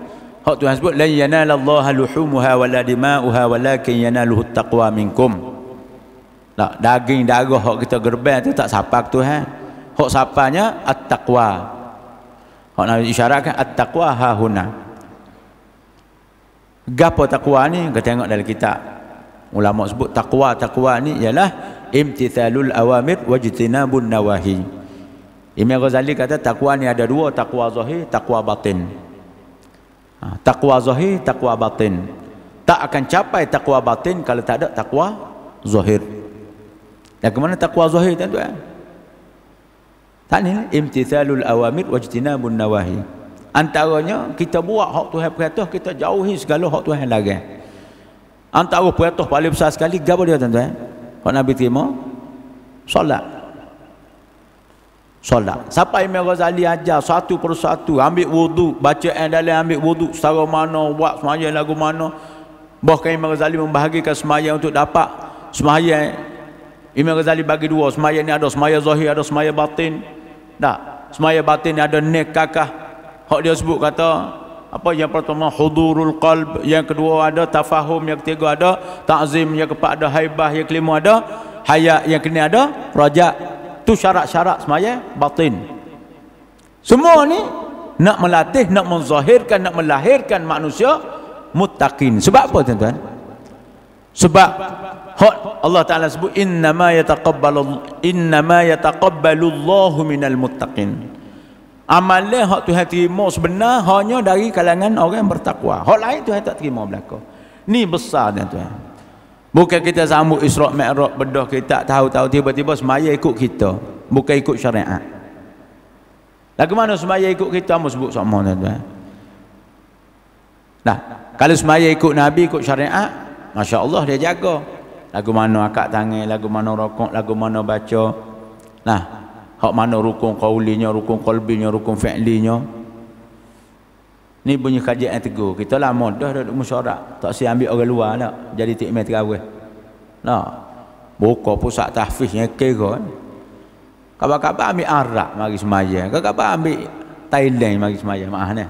hak Tuhan sebut la yanalallaha luhumuha wala dima'uha walakin yanaluhu taqwa minkum tak lah, daging darah hak kita gerban tu tak sapa ke Tuhan hak sapanya at taqwa hak nak isyaratkan at ha taqwa ha gapo takwa ni kita tengok dalam kitab ulama sebut takwa takwa ni ialah imtithalul awamir wajtinabun nawahi Imam Ghazali kata takwa ni ada dua takwa zahir takwa batin ha, takwa zahir takwa batin tak akan capai takwa batin kalau tak ada takwa zahir dan ke mana takwa zahir tuan tuan tak ni imtithalul awamir wajtinabun nawahi antaranya kita buat hak Tuhan perintah kita jauhi segala hak Tuhan larang Antara perintah paling besar sekali gapo dia tuan-tuan? Eh? Kalau Nabi terima solat. Solat. Siapa Imam Ghazali ajar satu per satu. ambil wuduk, baca yang dalam ambil wuduk, setara mana, buat semayang lagu mana. Bahkan Imam Ghazali membahagikan semayang untuk dapat semayang. Eh? Imam Ghazali bagi dua, semayang ni ada semayang zahir, ada semayang batin. Tak. Semayang batin ni ada nek kakah. Hak dia sebut kata, apa yang pertama hudurul qalb yang kedua ada tafahum yang ketiga ada ta'zim yang keempat ada haibah yang kelima ada haya yang kini ada raja. tu syarat-syarat semaya batin semua ni nak melatih nak menzahirkan nak melahirkan manusia muttaqin sebab apa tuan-tuan sebab Allah Taala sebut innama yataqabbalu innama yataqabbalu Allahu minal muttaqin amalan hak Tuhan terima sebenar hanya dari kalangan orang yang bertakwa. Hak lain Tuhan tak terima belaka. Ni besar dia Tuhan. Bukan kita sambut Isra Mikraj bedah kita tahu-tahu tiba-tiba semaya ikut kita, bukan ikut syariat. Lagu mana semaya ikut kita mau sebut sama tuan tuan. Nah, kalau semaya ikut Nabi ikut syariat, Masya Allah dia jaga. Lagu mana akak tangan, lagu mana rokok, lagu mana baca. Nah, Hak mana rukun qaulinya, rukun qalbinya, rukun fi'linya. Ni bunyi kajian yang teguh. Kita lama dah duduk musyarak. Tak siap ambil orang luar nak. Jadi tikmai terawih. Nah. Buka pusat tahfiznya kira ni. Kabar-kabar ambil Arab mari semaya. Kabar-kabar ambil Thailand mari semaya. Maaf ni.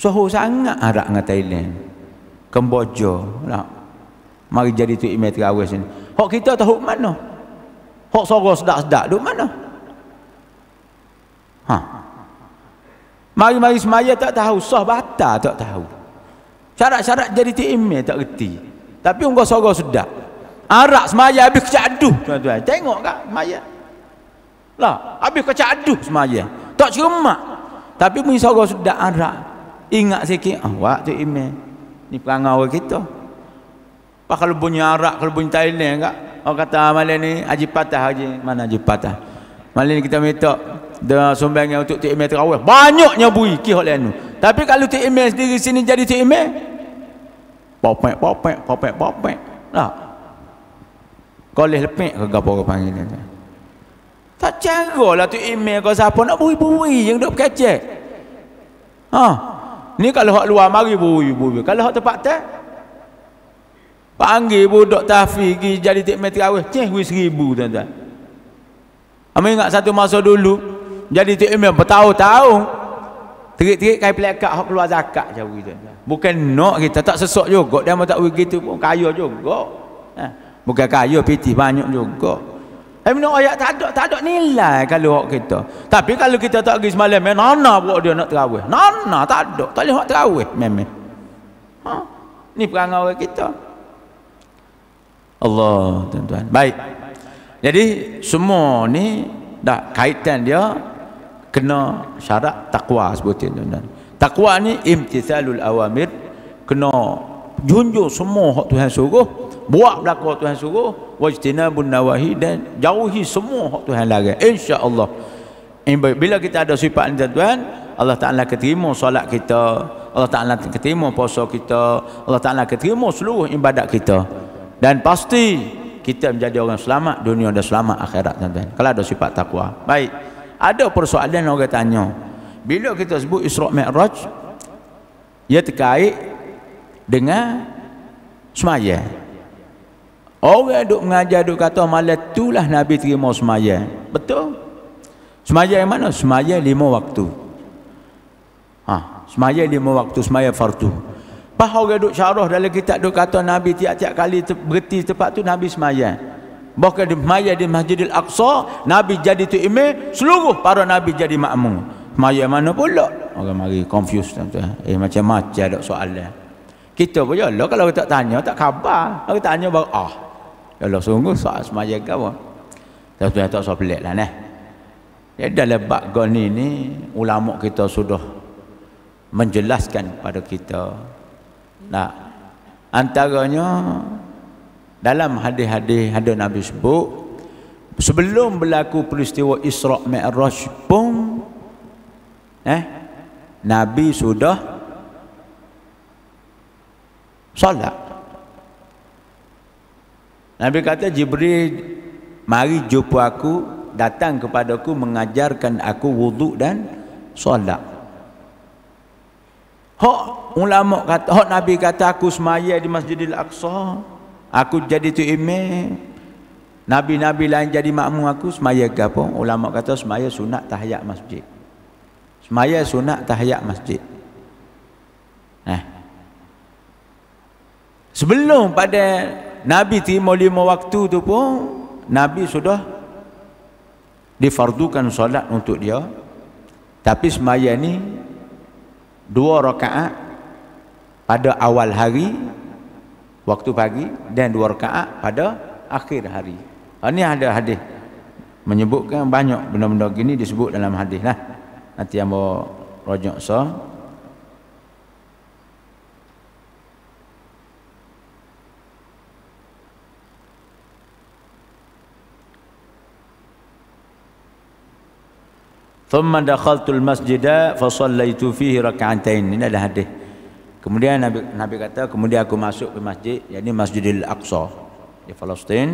Suhu sangat Arab dengan Thailand. Kemboja. Nah. Mari jadi tu imej terawih sini. Hak kita tahu mana? Hak sorang sedak-sedak duduk mana? Ha. Mari-mari semaya tak tahu, sah batal tak tahu. Syarat-syarat jadi ti'imi tak reti. Tapi engkau sorok sedap. Arak semaya habis kecak aduh. Tuan-tuan. Tengok kan semaya. Lah, habis kecak aduh semaya. Tak cermak. Tapi mungkin sorok sedap arak. Ingat sikit, awak ah, oh, ti'imi. ni perangai orang kita. Pak kalau bunyi arak, kalau bunyi Thailand kan. Orang kata ah, malam ni, Haji Patah. Haji. Mana Haji Patah? Malam ni kita minta dengan sumbangan untuk Tok Imel terawih banyaknya bui kira lain tapi kalau Tok Imel sendiri sini jadi Tok Imel popek popek popek popek nah kalau lepek ke gapo ke panggil ni tak caralah Tok Imel kau siapa nak bui-bui yang duduk kecek ha ni kalau hak luar mari bui-bui kalau hak tempat tak panggil budak tafi pergi jadi Tok Imel terawih cih wis ribu tuan-tuan Amin ingat satu masa dulu jadi Tok Imam bertahun-tahun Terik-terik kain pelik akak Hak keluar zakat macam begitu Bukan nak kita tak sesok juga Dia mahu tak begitu pun kaya juga ha. Bukan kaya piti banyak juga Tapi nak ayat tak ada Tak ada nilai kalau hak kita Tapi kalau kita tak pergi semalam Nana buat dia nak terawih Nana tak ada Tak boleh hak terawih memang ha. Ini perangai orang kita Allah tuan-tuan Baik. baik. Jadi semua ni dah kaitan dia kena syarat takwa sebutnya tuan-tuan. Takwa ni imtithalul awamir kena junjung semua hak Tuhan suruh, buat belaka hak Tuhan suruh, wajtinabun nawahi dan jauhi semua hak Tuhan larang. Insya-Allah. Bila kita ada sifat ni tuan-tuan, Allah Taala keterima solat kita, Allah Taala keterima puasa kita, Allah Taala keterima seluruh ibadat kita. Dan pasti kita menjadi orang selamat dunia dan selamat akhirat tuan-tuan. Kalau ada sifat takwa. Baik ada persoalan orang tanya bila kita sebut Isra' Mi'raj ia terkait dengan semaya orang yang duk mengajar duk kata malam itulah Nabi terima semaya betul semaya yang mana semaya lima waktu ha, semaya lima waktu semaya fardu Pahau orang duk syarah dalam kitab duk kata Nabi tiap-tiap kali berhenti tempat tu Nabi semaya Bahkan di maya di Masjidil Aqsa, Nabi jadi tu ime, seluruh para nabi jadi makmum. Maya mana pula? Orang mari confused tu. Eh macam macam ada soalan. Kita pun jelah ya kalau kita tak tanya tak khabar. Kalau kita tanya baru ah. Kalau ya sungguh soal semaya ke apa? Tak tu tak soal pelik lah nah. Ya dalam bab goni ni ulama kita sudah menjelaskan pada kita. Nah, antaranya dalam hadis-hadis hadis Nabi sebut sebelum berlaku peristiwa Isra Mi'raj pun eh Nabi sudah solat Nabi kata Jibril mari jumpa aku datang kepadaku mengajarkan aku wuduk dan solat Hak ulama kata, hak Nabi kata aku semaya di Masjidil Aqsa aku jadi tu imam nabi-nabi lain jadi makmum aku semaya ke apa ulama kata semaya sunat tahiyat masjid semaya sunat tahiyat masjid eh sebelum pada nabi terima lima waktu tu pun nabi sudah difardukan solat untuk dia tapi semaya ni dua rakaat pada awal hari waktu pagi dan dua rakaat pada akhir hari. Ini ah, ada hadis menyebutkan banyak benda-benda gini disebut dalam hadis lah. Nanti ambo rojok so. Thumma dakhaltul masjidah fa sallaitu fihi rak'atain. Ini adalah hadis. Kemudian Nabi, Nabi kata, kemudian aku masuk ke masjid, yakni Masjidil Aqsa di Palestin.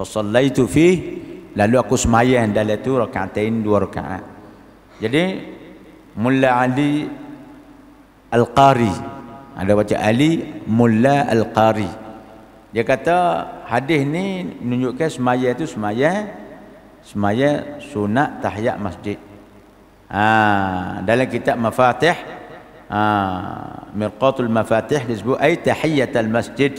Fasallaitu fi lalu aku semayan dalam itu rakaatain dua rakaat. Jadi Mulla Ali Al-Qari. Ada baca Ali Mulla Al-Qari. Dia kata hadis ni menunjukkan semaya itu semaya semaya sunat tahiyat masjid. Ha, dalam kitab Mafatih آه، مرقات المفاتيح الأسبوع أي تحية المسجد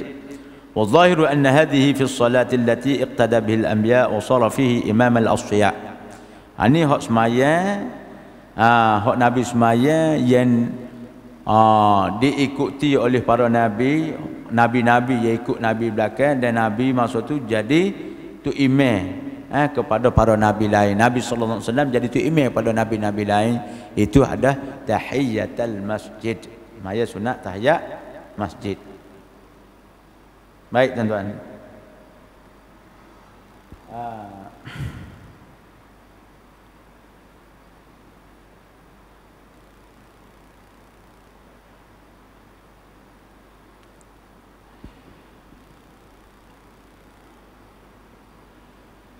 والظاهر أن هذه في الصلاة التي اقتدى به الأنبياء وصار فيه إمام الأصفياء أني هو اسمايا آه نبي اسمايا ين آه دي ikuti oleh para nabi nabi-nabi ya ikut nabi belakang dan nabi maksud tu jadi tu imam eh, kepada para nabi lain nabi sallallahu alaihi wasallam jadi tu imam kepada nabi-nabi lain itu ada tahiyatul masjid maya sunat tahiyat masjid baik tuan-tuan ah.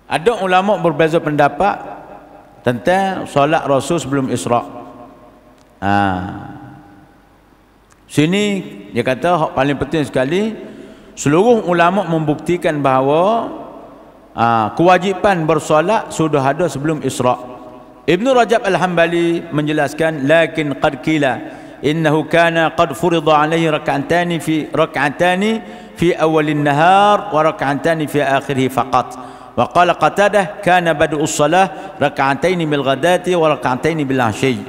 ada ulama berbeza pendapat tentang solat rasul sebelum Isra. Ha. Sini dia kata hak paling penting sekali seluruh ulama membuktikan bahawa ha, kewajipan bersolat sudah ada sebelum Isra. Ibn Rajab Al-Hanbali menjelaskan lakin qad qila innahu kana qad furida alaihi rak'atani fi rak'atani fi awal an-nahar wa rak'atani fi akhirih faqat wa qala qatadah kana badu salah rak'ataini bil ghadati wa rak'ataini bil asyi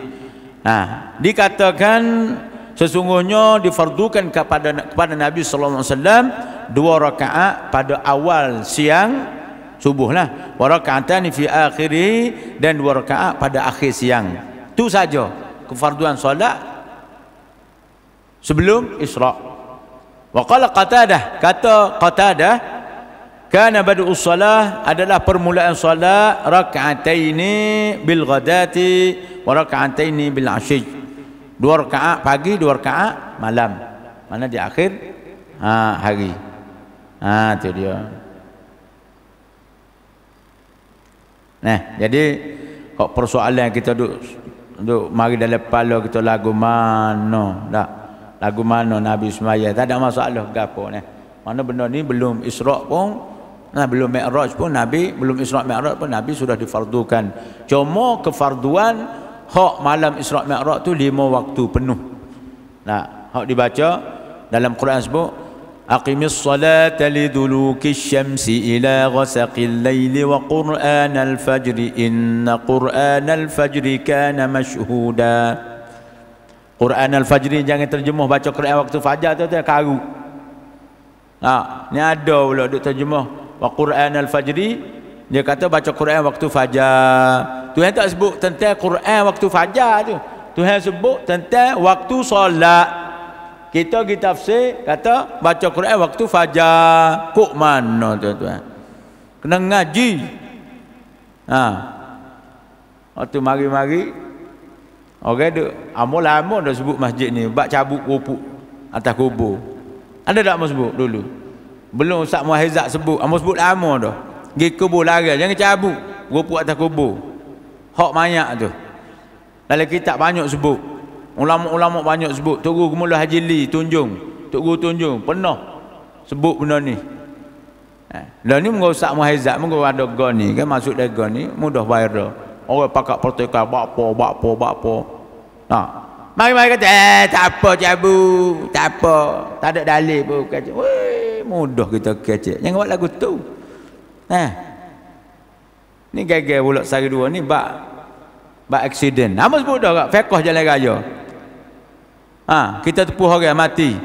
nah dikatakan sesungguhnya difardukan kepada kepada Nabi sallallahu alaihi wasallam dua rakaat pada awal siang subuhlah wa rak'atani fi akhiri dan dua rakaat pada akhir siang itu saja kefarduan solat sebelum Isra. Wa qala Qatadah, kata Qatadah Kana badu salah adalah permulaan salat rakaataini bil ghadati wa rakaataini bil asyij. Dua rakaat pagi, dua rakaat malam. Mana di akhir ha, hari. Ha, itu dia. Nah, jadi kok persoalan yang kita duk duk mari dalam kepala kita lagu mana? Tak. Lagu mana Nabi Ismail? Tak ada masalah gapo ni. Mana benda ni belum Isra pun Nah, belum Mi'raj pun Nabi, belum Isra' Mi'raj pun Nabi sudah difardukan. Cuma kefarduan hak malam Isra' Mi'raj tu lima waktu penuh. Nah, hak dibaca dalam Quran sebut Aqimis salata li duluki syamsi ila ghasaqi al-layli wa qur'an al-fajri inna qur'an al-fajri kana mashhuda Quran al-fajri jangan terjemah baca Quran waktu fajar tu tu karu Ha ni ada pula duk terjemah wa Quran al-fajri dia kata baca Quran waktu fajar Tuhan tak sebut tentang Quran waktu fajar tu Tuhan sebut tentang waktu solat kita pergi tafsir kata baca Quran waktu fajar kok mana tu tuan kena ngaji ha waktu mari-mari orang duk amol lama dah sebut masjid ni bab cabuk, rupuk atas kubur ada tak mau sebut dulu belum Ustaz Muhaizat sebut. Ambo sebut lama dah. Pergi kubur lari. Jangan cabut. Rupu atas kubur. Hak mayak tu. Dalam kitab banyak sebut. Ulama-ulama banyak sebut. Tunggu Kemula Haji Li tunjung. tunggu tunjung. Pernah sebut benda ni. Eh, dan ni mengurus Ustaz Muhaizat. Mengurus ada gun ni. Kan masuk dari gun ni. Mudah viral. Orang pakat pertekan. Bapa, bapa, bapa. Nah. Mari-mari kata. Eh, tak apa cabut. Tak apa. Tak ada dalih pun. Kata. Wuih mudah kita kecek jangan buat lagu tu ha ni gagal pula sehari dua ni bak bak accident nama sebut dah kak fekoh jalan raya ha kita tepuh orang mati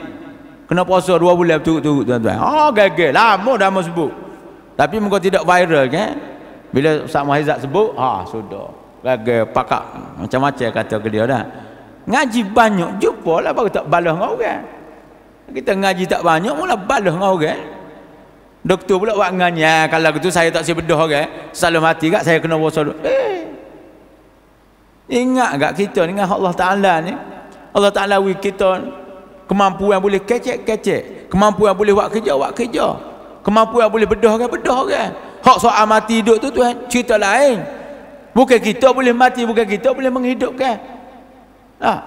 kena puasa dua bulan turut-turut tuan-tuan oh ha, gagal lama dah nama sebut tapi muka tidak viral kan bila Ustaz Mahizat sebut ha sudah gagal pakak macam-macam kata ke dia dah ngaji banyak jumpa lah baru tak balas dengan orang kita ngaji tak banyak mula balas dengan orang doktor pula buat ngaji ah, kalau gitu saya tak sibedah orang okay? selalu mati gak saya kena puasa eh ingat gak kita dengan Allah Taala ni Allah Taala wi kita kemampuan boleh kecek-kecek kemampuan boleh buat kerja buat kerja kemampuan boleh bedah kan bedah kan hak soal mati hidup tu Tuhan cerita lain bukan kita boleh mati bukan kita boleh menghidupkan ah. ha.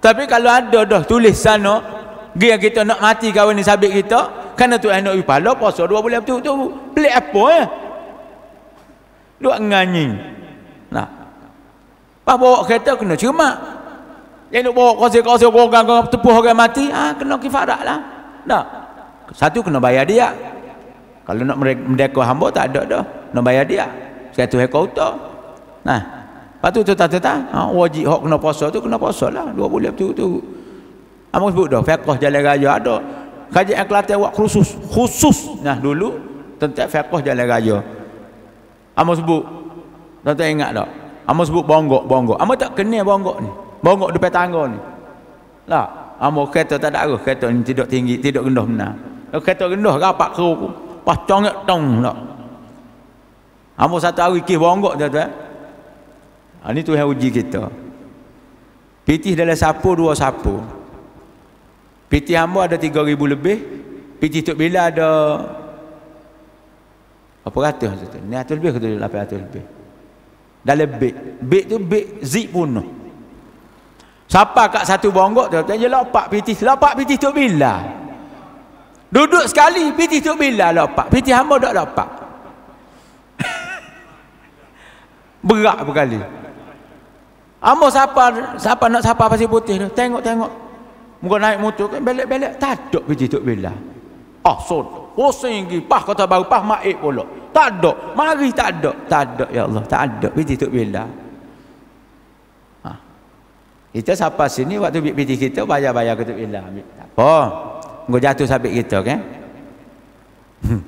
tapi kalau ada dah tulis sana Gaya kita nak mati kawan ni sabit kita. Kerana tu anak ibu pala puasa dua bulan tu tu. Pelik apa eh? Dua nganyi. Nah. Pas bawa kereta kena cermat. Yang nak bawa kawasan-kawasan orang-orang tepuh orang mati. ah ha, kena kifarat lah. Nah. Satu kena bayar dia. Kalau nak mendekor hamba tak ada dah. Nak bayar dia. Satu hekau utah. Nah. Lepas tu tetap-tetap. Ha, wajib hak kena puasa tu kena puasa lah. Dua bulan tu tu. Amun sebut dah fiqh jalan raya ada. Kajian Kelantan buat khusus khusus nah dulu tentang fiqh jalan raya. Amun sebut. Tak tak ingat dak? Amun sebut bonggok bonggok. Amun tak kenal bonggok ni. Bonggok depan tangga ni. Lah, amun kereta tak ada arus, kereta ni tidak tinggi, tidak rendah benar. Kereta rendah rapat keruk. Pas congak tong dak. Amun satu hari kis bonggok dia tu eh. Ha ni tu yang uji kita. Pitih dalam sapu dua sapu. Piti hamba ada 3000 lebih. Piti Tok Bila ada apa ratus satu tu. Ni atas lebih ke 800 lebih. Dah lebih. Bik tu bik zip pun. Siapa kat satu bonggok tu tanya lopak piti, lopak piti Tok Bila. Duduk sekali piti Tok Bila lopak. Piti hamba dak lopak. Berat berkali. ambo siapa siapa nak siapa pasir putih tu. Tengok tengok Muka naik motor kan belak-belak. Tak ada kerja Tok Bila. Ah, sod. Pusing lagi. Pah kata baru. Pah maik pula. Tak ada. Mari tak ada. Tak ada, ya Allah. Tak ada kerja Tok Bila. Ha. Kita sampai sini waktu biji kita bayar-bayar ke Tok Bila. Oh. Muka jatuh sampai kita kan.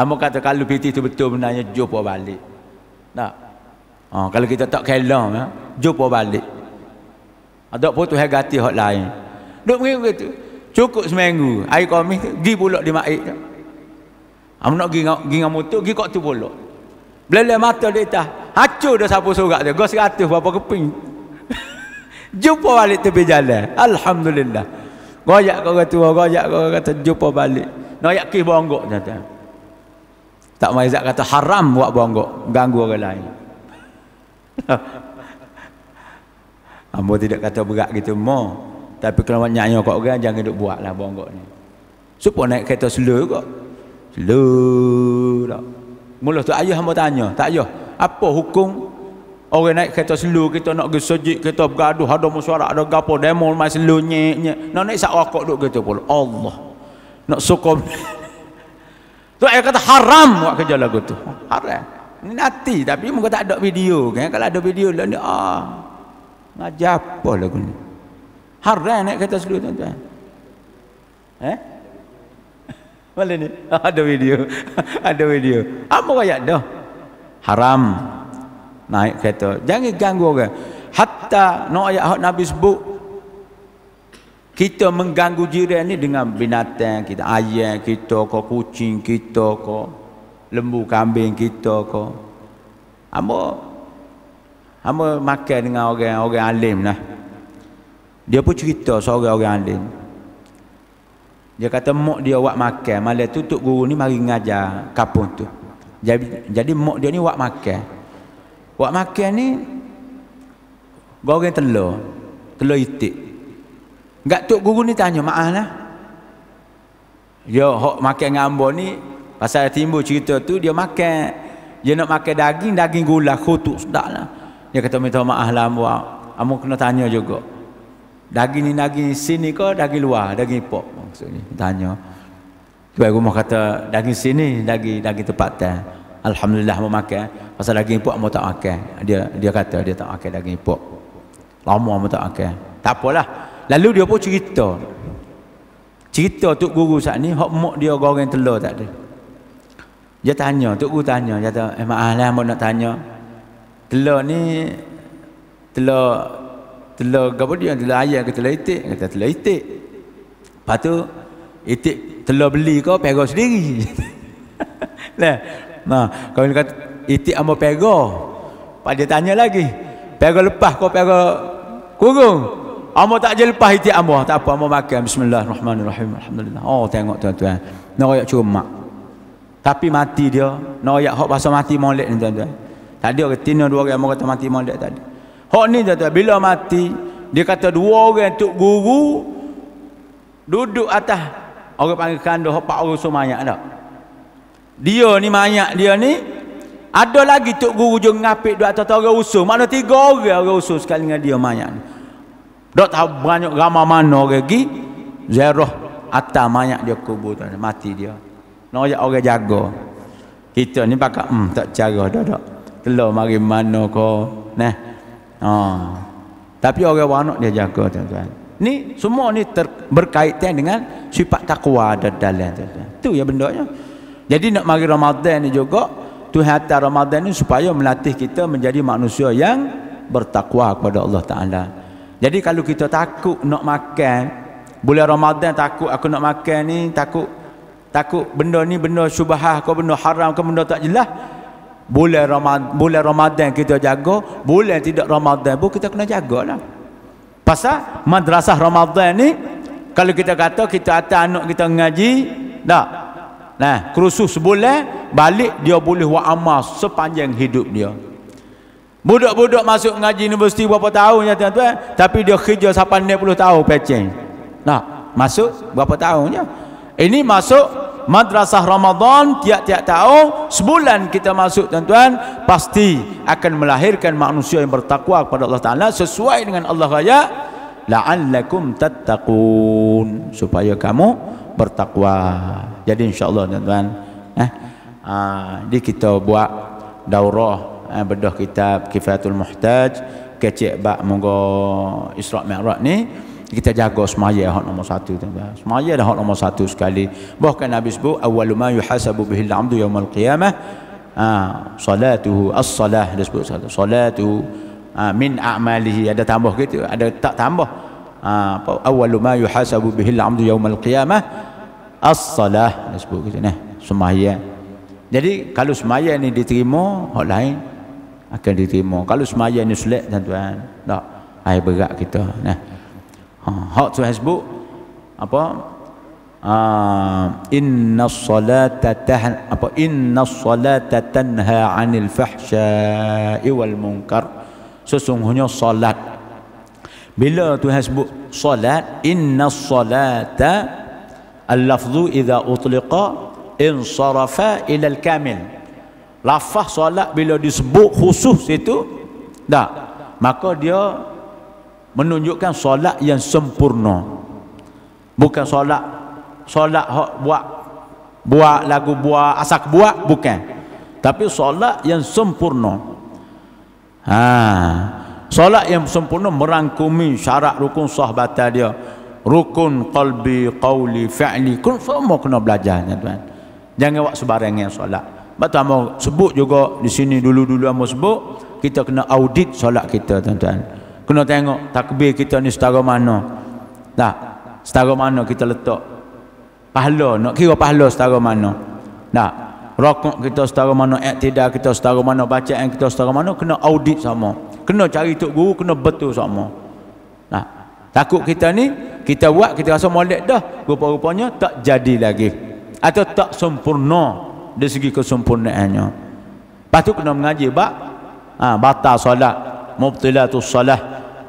Amu kata kalau biji itu betul benarnya jumpa balik. Nah, Ha, kalau kita tak kelam, ya, eh, jumpa balik. Ada pun tu hegati hak lain. Duk mengira tu. Cukup seminggu. Air komis tu. Gi pula di ma'ik tu. Amun ah, nak pergi dengan motor, pergi kot tu pula. Belalai mata dia tak. Hacur dah sapu surat tu. Gua seratus berapa keping. jumpa balik tepi jalan. Alhamdulillah. Goyak kau kata tua, goyak kau kata jumpa balik. Noyak kis bonggok kata. Tak mai zak kata haram buat bonggok, ganggu orang lain. Ambo tidak kata berat gitu mau. Tapi kalau nak nyanyi kok orang jangan duk buatlah bongkok ni. Supo naik kereta slow kok. Slow tak. Mula tu ayah hamba tanya, tak ayah. Apa hukum orang naik kereta slow kita nak ke sojik kita bergaduh ada mesyuarat ada gapo demo mai slow nyek nyek. Nak naik sak rokok duk kereta pula. Allah. Nak suka Tu ayah kata haram buat kerja lagu tu. Haram. Ini nanti tapi muka tak ada video kan. Kalau ada video lah ni ah. Ngajar apa lagu ni. Haram nak kata seluruh tuan-tuan. Eh? Mana ni? Ada video. Ada video. Apa kaya dah? Haram. Naik kereta. Jangan ganggu orang. Hatta no ayat hak Nabi sebut kita mengganggu jiran ni dengan binatang kita, ayam kita, ko kucing kita, ko lembu kambing kita, ko. Apa? Apa makan dengan orang-orang alim lah. Dia pun cerita seorang-orang alim. Dia kata mak dia buat makan. Malah tu tok guru ni mari ngajar kapung tu. Jadi jadi mak dia ni buat makan. Buat makan ni goreng telur. Telur itik. Enggak tok guru ni tanya, "Maaf lah." Ya, hok makan ngambo ni pasal timbul cerita tu dia makan dia nak makan daging daging gula khutuk lah. Dia kata minta maaf lah ambo. Amun kena tanya juga. Daging ni daging sini ke daging luar, daging pok maksudnya. Tanya. Tuai rumah kata daging sini, daging daging tempat Alhamdulillah mau makan. Pasal daging pok mau tak makan. Dia dia kata dia tak makan daging pok. Lama mau tak makan. Tak apalah. Lalu dia pun cerita. Cerita tu guru saat ni hok mok dia goreng telur tak ada. Dia tanya, tok guru tanya, dia kata, "Eh, maaf mau nak tanya. Telur ni telur telur gapo dia telur ayam ke telur itik kata telur itik lepas tu itik telur beli kau pegang sendiri nah nah kau ni kata itik ambo pegang pak dia tanya lagi pegang lepas kau pegang kurung ambo tak je lepas itik ambo tak apa ambo makan bismillahirrahmanirrahim alhamdulillah oh tengok tuan-tuan noyak cuma tapi mati dia noyak hok bahasa mati molek ni tuan-tuan tadi orang tinu dua orang ambo kata mati molek tadi Hak ni dia kata bila mati dia kata dua orang tok guru duduk atas orang panggil kandu hak pak orang semayak dak. Dia ni mayak dia ni ada lagi tok guru jo ngapik dua atas orang usul. Mana tiga orang orang usul sekali dengan dia mayak ni. Dak tahu banyak gama mana orang pergi zero atas mayak dia kubur tu mati dia. Noyak orang jaga. Kita ni pakak hmm tak cara dak dak. Telah mari mana kau? Nah. Ha. Tapi orang wanok dia jaga tuan-tuan. Ni semua ni ter, berkaitan dengan sifat takwa ada dalam tuan-tuan. Tu ya benda bendanya. Jadi nak mari Ramadan ni juga Tuhan hantar Ramadan ni supaya melatih kita menjadi manusia yang bertakwa kepada Allah Taala. Jadi kalau kita takut nak makan bulan Ramadan takut aku nak makan ni takut takut benda ni benda syubhah ke benda haram ke benda tak jelas bulan ramad, bulan Ramadan kita jaga, bulan tidak Ramadan pun kita kena jagalah. Pasal madrasah Ramadan ni kalau kita kata kita atas anak kita ngaji, dah. Nah, kursus sebulan balik dia boleh buat amal sepanjang hidup dia. Budak-budak masuk ngaji universiti berapa tahun ya tuan-tuan, tapi dia kerja sampai 90 tahun pecing. Nah, masuk berapa tahunnya? Ini masuk madrasah Ramadan tiap-tiap tahun sebulan kita masuk tuan-tuan pasti akan melahirkan manusia yang bertakwa kepada Allah Taala sesuai dengan Allah Raya la'allakum tattaqun supaya kamu bertakwa jadi insyaallah tuan-tuan eh jadi ah, kita buat daurah eh, bedah kitab kifatul muhtaj kecik bak moga Isra Mi'raj ni kita jaga semaya hak nombor satu tu semaya dah hak nombor satu sekali bahkan nabi sebut awwalu ma yuhasabu bihi al-'abdu yawm al-qiyamah ha salatuhu as-salah dia sebut salat salatu ha, min a'malihi ada tambah gitu ada tak tambah ha awwalu ma yuhasabu bihi al-'abdu yawm al-qiyamah as-salah dia sebut gitu nah semaya jadi kalau semaya ni diterima hak lain akan diterima kalau semaya ni sulit tuan-tuan tak air berat kita nah Ha, hak tu hasbuk apa Uh, inna salata tah apa inna salata tanha anil fahsya'i wal munkar sesungguhnya salat bila Tuhan sebut salat inna salata al-lafzu idha utliqa in sarafa ila al-kamil lafaz salat bila disebut khusus itu dah maka dia menunjukkan solat yang sempurna bukan solat solat hok buat buat lagu buat asak buat bukan tapi solat yang sempurna ha solat yang sempurna merangkumi syarat rukun sahabat dia rukun qalbi qauli fi'li kun semua kena belajar ya, tuan jangan buat sebarangan solat Batu sebut juga di sini dulu-dulu amo sebut kita kena audit solat kita tuan-tuan kena tengok takbir kita ni setara mana tak setara mana kita letak pahala nak kira pahala setara mana tak rokok kita setara mana iktidar kita setara mana bacaan kita setara mana kena audit sama kena cari tok guru kena betul sama tak takut kita ni kita buat kita rasa molek dah rupa-rupanya tak jadi lagi atau tak sempurna dari segi kesempurnaannya lepas tu kena mengaji bak ha, batal solat mubtilatus salah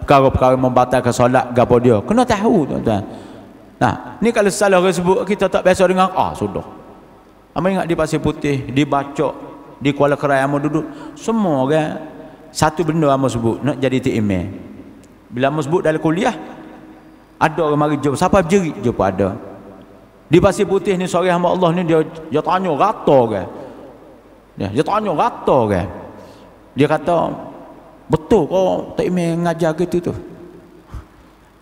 perkara-perkara membatalkan solat gapo dia kena tahu tuan-tuan nah ni kalau salah orang sebut kita tak biasa dengar ah sudah apa ingat di pasir putih dibaca di Kuala Kerai amo duduk semua orang satu benda amo sebut nak jadi timi bila amo sebut dalam kuliah ada orang mari jumpa siapa berjerit jumpa ada di pasir putih ni sore hamba Allah ni dia dia tanya rata kan dia tanya rata kan dia kata Betul kau tak imej ngajar gitu tu.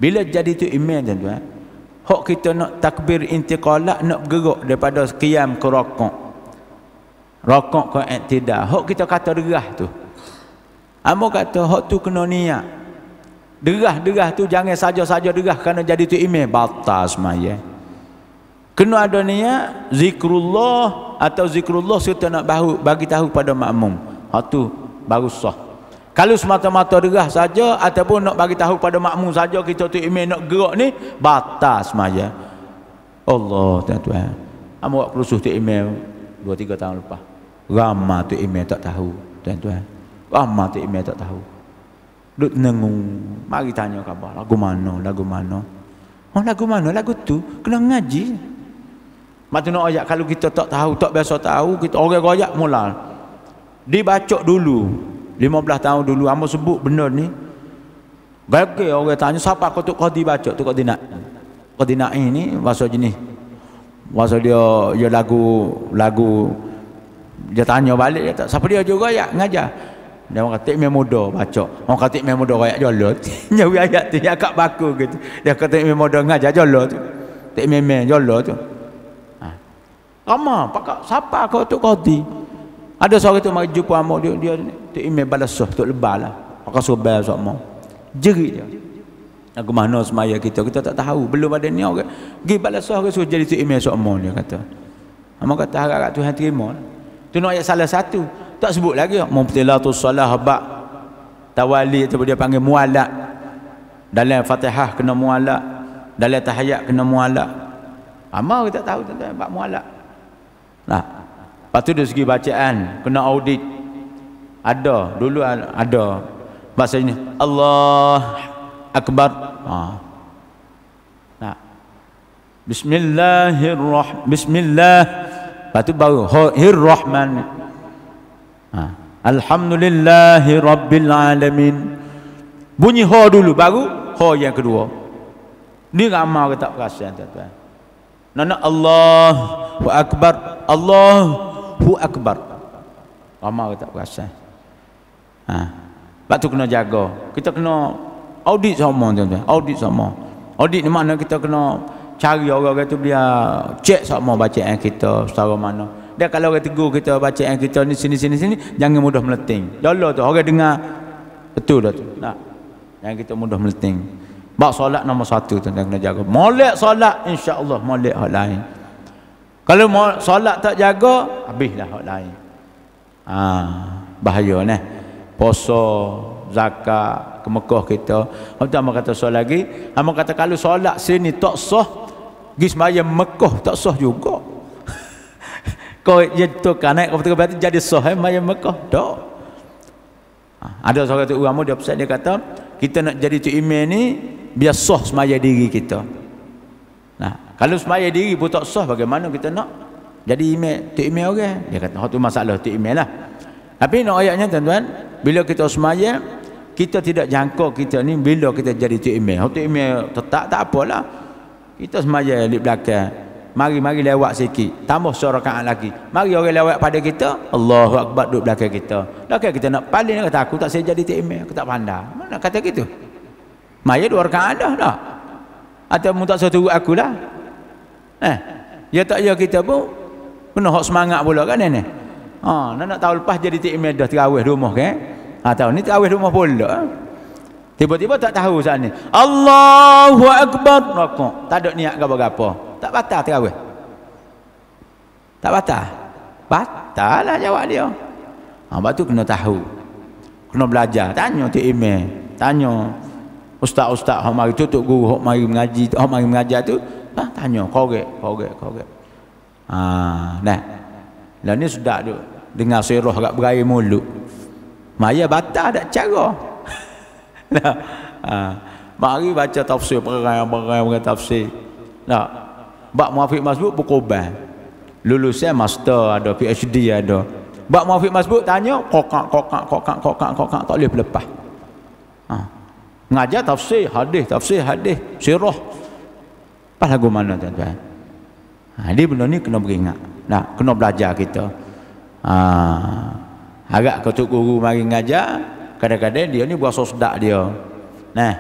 Bila jadi tu imej tu eh. Hak kita nak takbir intiqalat nak bergerak daripada qiyam ke rakaat. Rakaat ke i'tidal. Hak kita kata derah tu. Amo kata hak tu kena niat. Derah-derah tu jangan saja-saja derah kerana jadi tu imej batal semaya. Eh. Kena ada niat zikrullah atau zikrullah serta nak bahu bagi tahu pada makmum. Hak tu baru sah. Kalau semata-mata derah saja ataupun nak bagi tahu pada makmum saja kita tu imej nak gerak ni batas semaja. Allah tuan-tuan. Amo buat kerusuh tu imej 2 3 tahun lepas. Ramah tu imej tak tahu tuan-tuan. Ramah tu imej tak tahu. Duduk nengung, mari tanya khabar, lagu mana, lagu mana. Oh lagu mana, lagu tu, kena ngaji. tu nak ayat, kalau kita tak tahu, tak biasa tahu, kita orang ayat mula. Dibacok dulu, 15 tahun dulu ambo sebut benda ni. Gagal orang tanya siapa kutuk qadi baca tu qadi nak. Qadi nak ini bahasa jenis. Bahasa dia dia lagu lagu dia tanya balik dia tak siapa dia juga ya ngajar. Dia orang kata memang muda baca. Orang kata memang muda royak jolot. Nyawi ayat tu dia kak baku gitu. Dia kata memang muda ngajar jolot tu. Tak memang jolot tu. Ha. Ramah, pakak siapa kau tu kodi? Ada seorang tu mari jumpa amuk dia dia ni tok imam balasah tok lebal lah aku sobai mau, jerit dia aku mana semaya kita kita tak tahu belum ada niat ke balas balasah ke suruh jadi tok imam mau dia kata Amak kata harap kat Tuhan terima. Lah. Tu nak ayat salah satu. Tak sebut lagi. Mumtila tu salah bak. Tawali tu dia panggil mualak. Dalam fatihah kena mualak. Dalam tahayat kena mualak. Amak kita tahu tentang bak mualak. Nah. Lepas tu dari segi bacaan. Kena audit ada dulu ada bahasa ini Allah Akbar ha. tak Bismillahirrahmanirrahim Bismillah lepas tu baru ha, Hirrahman ha. Alhamdulillahi Alamin bunyi ho ha dulu baru ho ha yang kedua ni ramah ke tak perasan tuan-tuan Nana Allahu Akbar Allahu Akbar Ramah ke tak perasan Ha. Lepas tu kena jaga. Kita kena audit sama tuan-tuan. Audit sama. Audit ni mana kita kena cari orang-orang tu dia cek sama bacaan kita secara mana. Dia kalau orang tegur kita bacaan kita ni sini sini sini jangan mudah meleting. Jala tu orang dengar betul tu. Nak. Jangan kita mudah meleting. Bak solat nombor satu tu tuan kena jaga. Molek solat insya-Allah molek hak lain. Kalau mau solat tak jaga, habislah hak lain. Ah, ha, bahaya nah puasa zakat ke Mekah kita apa tu kata soal lagi amak kata kalau solat sini tak sah pergi sembahyang Mekah tak sah juga kau je tu kanak kau betul berarti jadi sah eh sembahyang Mekah tak ha, ada seorang tu ulama dia pesan dia kata kita nak jadi tu imam ni biar sah semaya diri kita nah kalau semaya diri pun tak sah bagaimana kita nak jadi imam tu imam orang dia kata hak oh, tu masalah tu imam lah tapi nak ayatnya tuan-tuan bila kita semayang kita tidak jangka kita ni bila kita jadi tu imam tu imam tetap tak apalah kita semayang di belakang mari-mari lewat sikit tambah suara kaan lagi mari orang lewat pada kita Allahu Akbar duduk belakang kita belakang kita nak paling kata aku tak saya jadi tu imam aku tak pandai mana kata gitu maya dua orang ada dah atau mu tak satu aku lah eh ya tak ya kita pun kena hak semangat pula kan eh, nenek Ha, nak, nak tahu lepas jadi tik medah terawih rumah ke? Kan? Ha, tahu ni terawih rumah pula. Tiba-tiba tak tahu saat ni. Allahu akbar Tak ada niat apa-apa. Tak batal terawih. Tak batal. Batal lah jawab dia. Ha, lepas tu kena tahu. Kena belajar. Tanya tik imam. Tanya ustaz-ustaz hok mari tutup guru hok mari mengaji, hok mari mengajar tu. Ha, tanya korek, korek, korek. Ah, ha, nah. Lah ni sudah duk dengar sirah kat berair mulut maya batal tak cara nah, ha. mari baca tafsir perang yang perang dengan tafsir nah, bak muafiq masbuk berkorban lulusnya master ada PhD ada bak muafiq masbuk tanya kokak kokak kokak kokak kokak tak boleh berlepas ha. ngajar tafsir hadis tafsir hadis sirah apa lagu mana tuan-tuan ha. dia benda ni kena beringat nah, kena belajar kita Ha. Agak ketuk guru mari ngajar, kadang-kadang dia ni berasa sedak dia. Nah,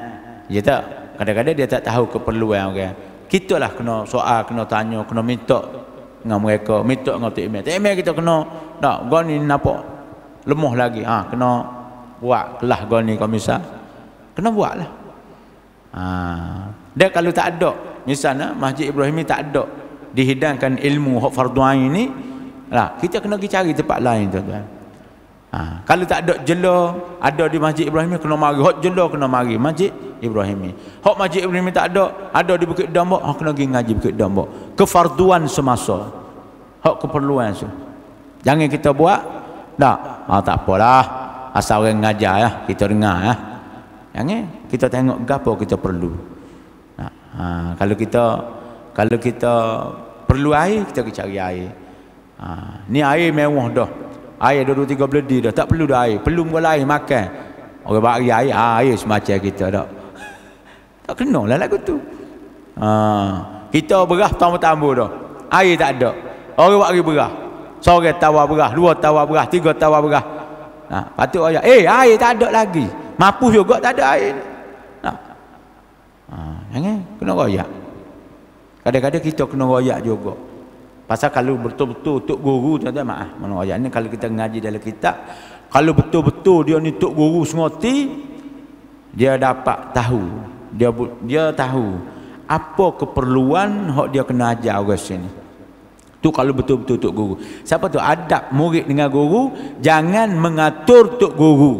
dia tak kadang-kadang dia tak tahu keperluan orang. Okay? Kita lah kena soal, kena tanya, kena minta dengan mereka, minta dengan Tok Imel. Tok kita kena, nak, no, gol ni nampak lemah lagi. Ha, kena buat kelah gol ni kalau misal. Kena buat lah. Ha. Dia kalau tak ada, misalnya Masjid Ibrahim ni tak ada dihidangkan ilmu hak fardu'ain ni, lah kita kena pergi cari tempat lain tu tuan ha. kalau tak ada jela ada di masjid Ibrahim kena mari hok jela kena mari masjid Ibrahim hok masjid Ibrahim tak ada ada di Bukit Dombok hok ha, kena pergi ngaji Bukit Dombok kefarduan semasa hok keperluan tu. jangan kita buat tak ha, tak apalah asal orang ngajar ya kita dengar ya jangan kita tengok gapo kita perlu ha, ha kalau kita kalau kita perlu air kita pergi cari air Ha, ni air mewah dah. Air dua, dua, tiga beledi dah. Tak perlu dah air. Perlu mula air makan. Orang bagi air, ha, air semacam kita dah. Tak kena lah lagu tu. Ha, kita berah tamu tamu dah. Air tak ada. Orang bagi berah. Sore tawar berah, dua tawar berah, tiga tawar berah. Ha, patut ayah, eh air tak ada lagi. Mampu juga tak ada air. Ha. Ha, jangan, kena royak. Kadang-kadang kita kena royak juga. Pasal kalau betul-betul Tok Guru tuan-tuan maaf. Mana ayat ni kalau kita ngaji dalam kitab. Kalau betul-betul dia ni Tok Guru semerti. Dia dapat tahu. Dia dia tahu. Apa keperluan hak dia kena ajar orang sini. Tu kalau betul-betul Tok Guru. Siapa tu? Adab murid dengan guru. Jangan mengatur Tok Guru.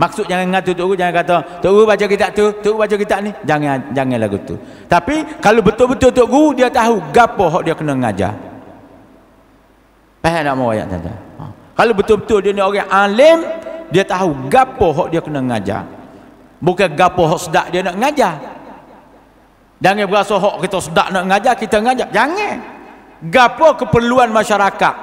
Maksud jangan ngatu tu guru jangan kata tu guru baca kitab tu, tu guru baca kitab ni. Jangan jangan lagu tu. Tapi kalau betul-betul tu guru dia tahu gapo hak dia kena ngajar. Faham tak mau ayat tuan ha. Kalau betul-betul dia ni orang alim, dia tahu gapo hak dia kena ngajar. Bukan gapo hak sedak dia nak ngajar. Jangan berasa hak kita sedak nak ngajar, kita ngajar. Jangan. Gapo keperluan masyarakat.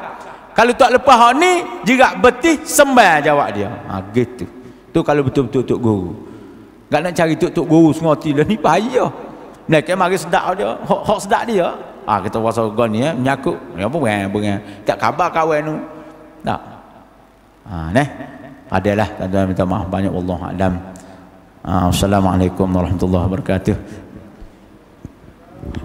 Kalau tak lepas hak ni, jerak betih sembah jawab dia. Ha gitu. Tu kalau betul-betul tok guru. Tak nak cari tok-tok guru semua tidak lah, ni bahaya. Mereka mari sedak dia, hok hok sedak dia. Ah ha, kita wasa gon ni ya, menyakut. Ya apa bukan bukan. Eh, eh. Tak khabar kawan tu. Tak. Ha ah, neh. Adalah tuan-tuan minta maaf banyak Allah adam. Ha, ah, Assalamualaikum warahmatullahi wabarakatuh.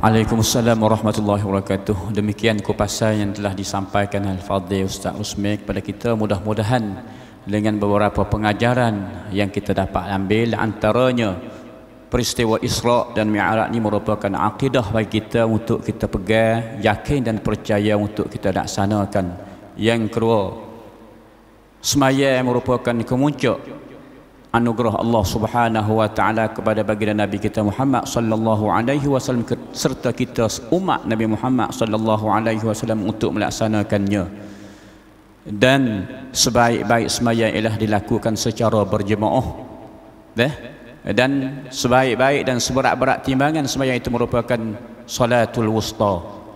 Assalamualaikum warahmatullahi wabarakatuh. Demikian kupasan yang telah disampaikan Al-Fadhil Ustaz Usmi kepada kita. Mudah-mudahan dengan beberapa pengajaran yang kita dapat ambil antaranya peristiwa Isra' dan Mi'raj ini merupakan akidah bagi kita untuk kita pegang yakin dan percaya untuk kita laksanakan yang kedua semaya yang merupakan kemuncak anugerah Allah Subhanahu wa taala kepada baginda Nabi kita Muhammad sallallahu alaihi wasallam serta kita umat Nabi Muhammad sallallahu alaihi wasallam untuk melaksanakannya dan sebaik-baik semayang ialah dilakukan secara berjemaah deh. dan sebaik-baik dan seberat-berat timbangan semayang itu merupakan solatul wusta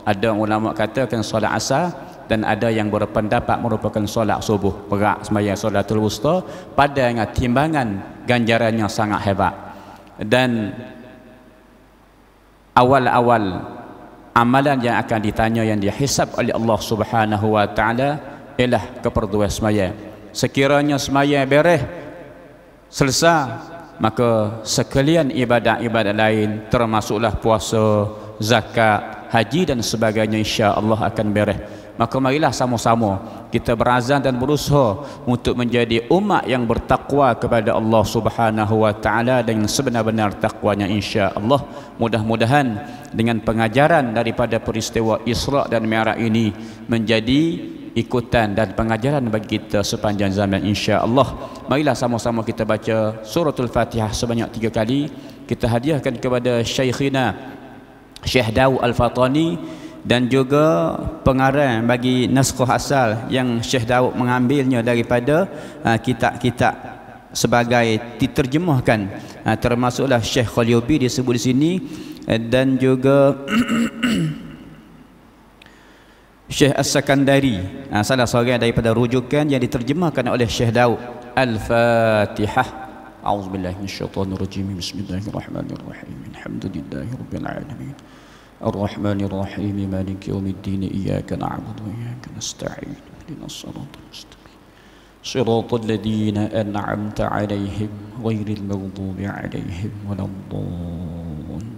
ada ulama katakan solat asar dan ada yang berpendapat merupakan solat subuh berat semayang solatul wusta pada yang timbangan ganjarannya sangat hebat dan awal-awal amalan yang akan ditanya yang dihisab oleh Allah Subhanahu wa taala ialah keperluan semaya. sekiranya semaya bereh selesai maka sekalian ibadat-ibadat lain termasuklah puasa zakat haji dan sebagainya insya Allah akan bereh maka marilah sama-sama kita berazan dan berusaha untuk menjadi umat yang bertakwa kepada Allah Subhanahu wa taala dengan sebenar-benar takwanya insya Allah mudah-mudahan dengan pengajaran daripada peristiwa Isra dan Mi'raj ini menjadi ikutan dan pengajaran bagi kita sepanjang zaman insya-Allah. Marilah sama-sama kita baca suratul Fatihah sebanyak tiga kali. Kita hadiahkan kepada Syekhina Syekh Dau Al-Fatani dan juga pengarang bagi naskah asal yang Syekh Daud mengambilnya daripada uh, kitab-kitab sebagai diterjemahkan uh, termasuklah Syekh Khaliubi disebut di sini uh, dan juga Syekh As-Sakandari ha, salah seorang daripada rujukan yang diterjemahkan oleh Syekh Daud Al-Fatihah A'udzu billahi minasyaitonir rajim Bismillahirrahmanirrahim Alhamdulillahirabbil alamin Arrahmanir rahim Maliki yawmiddin Iyyaka na'budu wa iyyaka nasta'in Ihdinas siratal mustaqim Siratal ladzina an'amta 'alaihim ghairil maghdubi 'alaihim waladdallin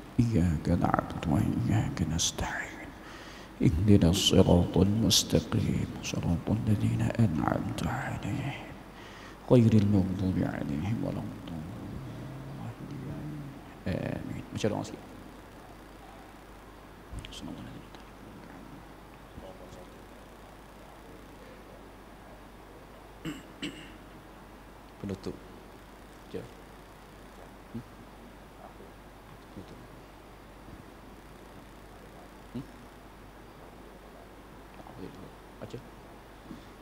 إياك نعبد وإياك نستعين اهدنا الصراط المستقيم صراط الذين أنعمت عليهم غير المغضوب عليهم ولا الضالين آمين مشهد عاصي penutup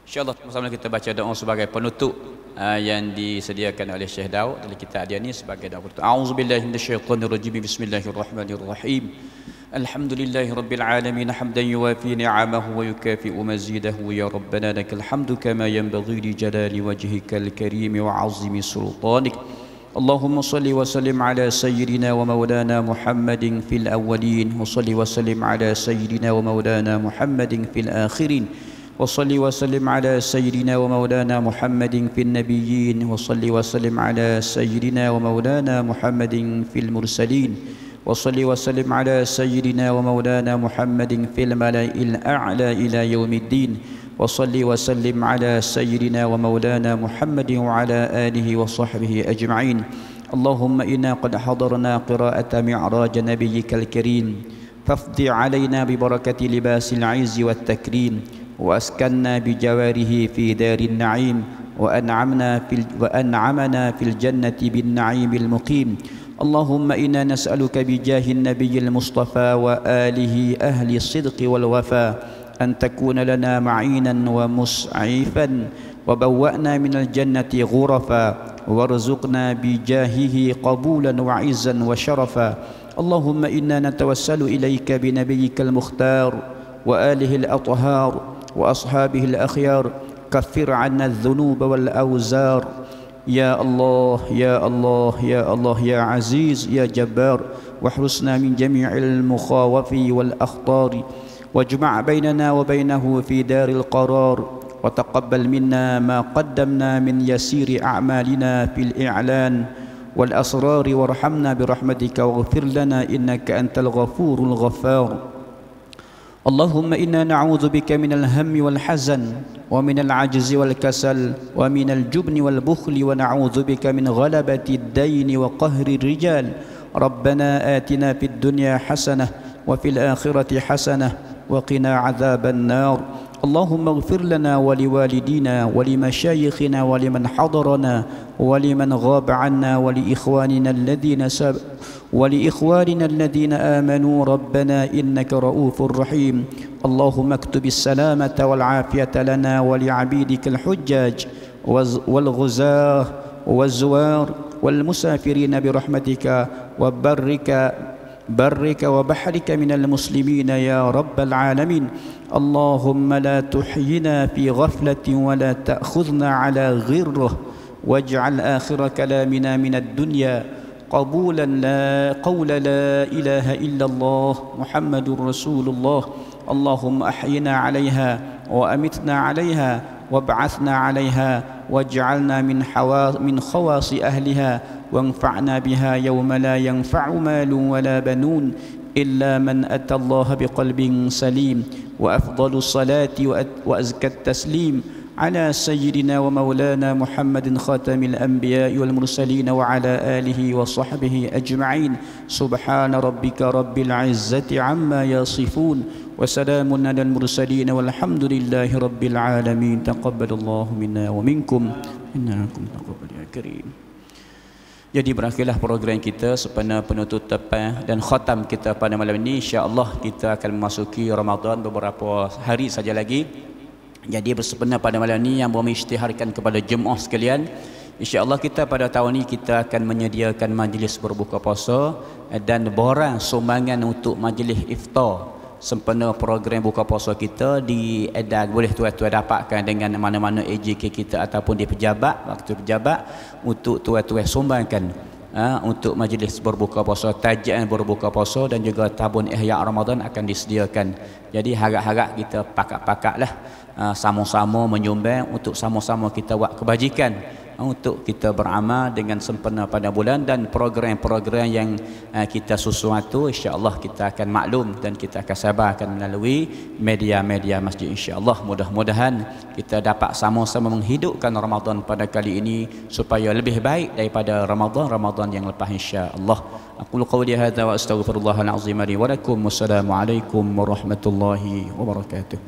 InsyaAllah sama-sama kita baca doa sebagai penutup uh, yang disediakan oleh Syekh Daud dalam kitab dia ni sebagai doa penutup. A'udzubillahi minasyaitonirrajim. Bismillahirrahmanirrahim. الحمد لله رب العالمين حمدا يوافي نعمه ويكافئ مزيده يا ربنا لك الحمد كما ينبغي لجلال وجهك الكريم وعظيم سلطانك اللهم صل وسلم على سيدنا ومولانا محمد في الاولين وصل وسلم على سيدنا ومولانا محمد في الاخرين وصل وسلم على سيدنا ومولانا محمد في النبيين وصل وسلم على سيدنا ومولانا محمد في المرسلين وصل وسلم على سيدنا ومولانا محمد في الملأ الأعلى إلى يوم الدين وصل وسلم على سيدنا ومولانا محمد وعلى آله وصحبه أجمعين اللهم إنا قد حضرنا قراءة معراج نبيك الكريم فافض علينا ببركة لباس العز والتكريم وأسكننا بجواره في دار النعيم وأنعمنا في, وأنعمنا في الجنة بالنعيم المقيم اللهم إنا نسألك بجاه النبي المصطفى وآله أهل الصدق والوفاء أن تكون لنا معينا ومسعفا وبوأنا من الجنة غرفا وارزقنا بجاهه قبولا وعزا وشرفا اللهم إنا نتوسل إليك بنبيك المختار وآله الأطهار وأصحابه الأخيار كفر عنا الذنوب والأوزار يا الله يا الله يا الله يا عزيز يا جبار واحرسنا من جميع المخاوف والأخطار واجمع بيننا وبينه في دار القرار وتقبل منا ما قدمنا من يسير أعمالنا في الإعلان والأسرار وارحمنا برحمتك واغفر لنا إنك أنت الغفور الغفار اللهم إنا نعوذ بك من الهم والحزن ومن العجز والكسل ومن الجبن والبخل ونعوذ بك من غلبة الدين وقهر الرجال ربنا آتنا في الدنيا حسنة وفي الآخرة حسنة وقنا عذاب النار اللهم اغفر لنا ولوالدينا ولمشايخنا ولمن حضرنا ولمن غاب عنا ولإخواننا الذين سب ولإخواننا الذين آمنوا ربنا إنك رؤوف رحيم اللهم اكتب السلامة والعافية لنا ولعبيدك الحجاج والغزاة والزوار والمسافرين برحمتك وبرك برك وبحرك من المسلمين يا رب العالمين اللهم لا تحينا في غفلة ولا تأخذنا على غره واجعل آخر كلامنا من الدنيا قبولا لا قول لا إله إلا الله محمد رسول الله اللهم أحينا عليها وأمتنا عليها وابعثنا عليها واجعلنا من من خواص أهلها وانفعنا بها يوم لا ينفع مال ولا بنون إلا من أتى الله بقلب سليم وأفضل الصلاة وأزكى التسليم على سيدنا ومولانا محمد خاتم الأنبياء والمرسلين وعلى آله وصحبه أجمعين سبحان ربك رب العزة عما يصفون وسلام على المرسلين والحمد لله رب العالمين تقبل الله منا ومنكم إنكم تقبل يا كريم Jadi berakhirlah program kita sepana penutup penutupan dan khatam kita pada malam ini insya-Allah kita akan memasuki Ramadan beberapa hari saja lagi. Jadi bersepana pada malam ini yang boleh isytiharkan kepada jemaah sekalian, insya-Allah kita pada tahun ini kita akan menyediakan majlis berbuka puasa dan borang sumbangan untuk majlis iftar sempena program buka puasa kita di edar eh, boleh tuan-tuan dapatkan dengan mana-mana AJK kita ataupun di pejabat waktu pejabat untuk tuan-tuan sumbangkan ha, untuk majlis berbuka puasa tajian berbuka puasa dan juga tabun ihya Ramadan akan disediakan jadi harap-harap kita pakat-pakatlah lah sama-sama menyumbang untuk sama-sama kita buat kebajikan untuk kita beramal dengan sempena pada bulan dan program-program yang eh, kita insya Allah kita akan maklum dan kita akan sabar akan melalui media-media masjid Insya Allah mudah-mudahan kita dapat sama-sama menghidupkan Ramadan pada kali ini supaya lebih baik daripada Ramadan-Ramadan yang lepas Insya Allah. aku qauli hadza wa astaghfirullahal azim li wa lakum wassalamu alaikum warahmatullahi wabarakatuh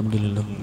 الحمد لله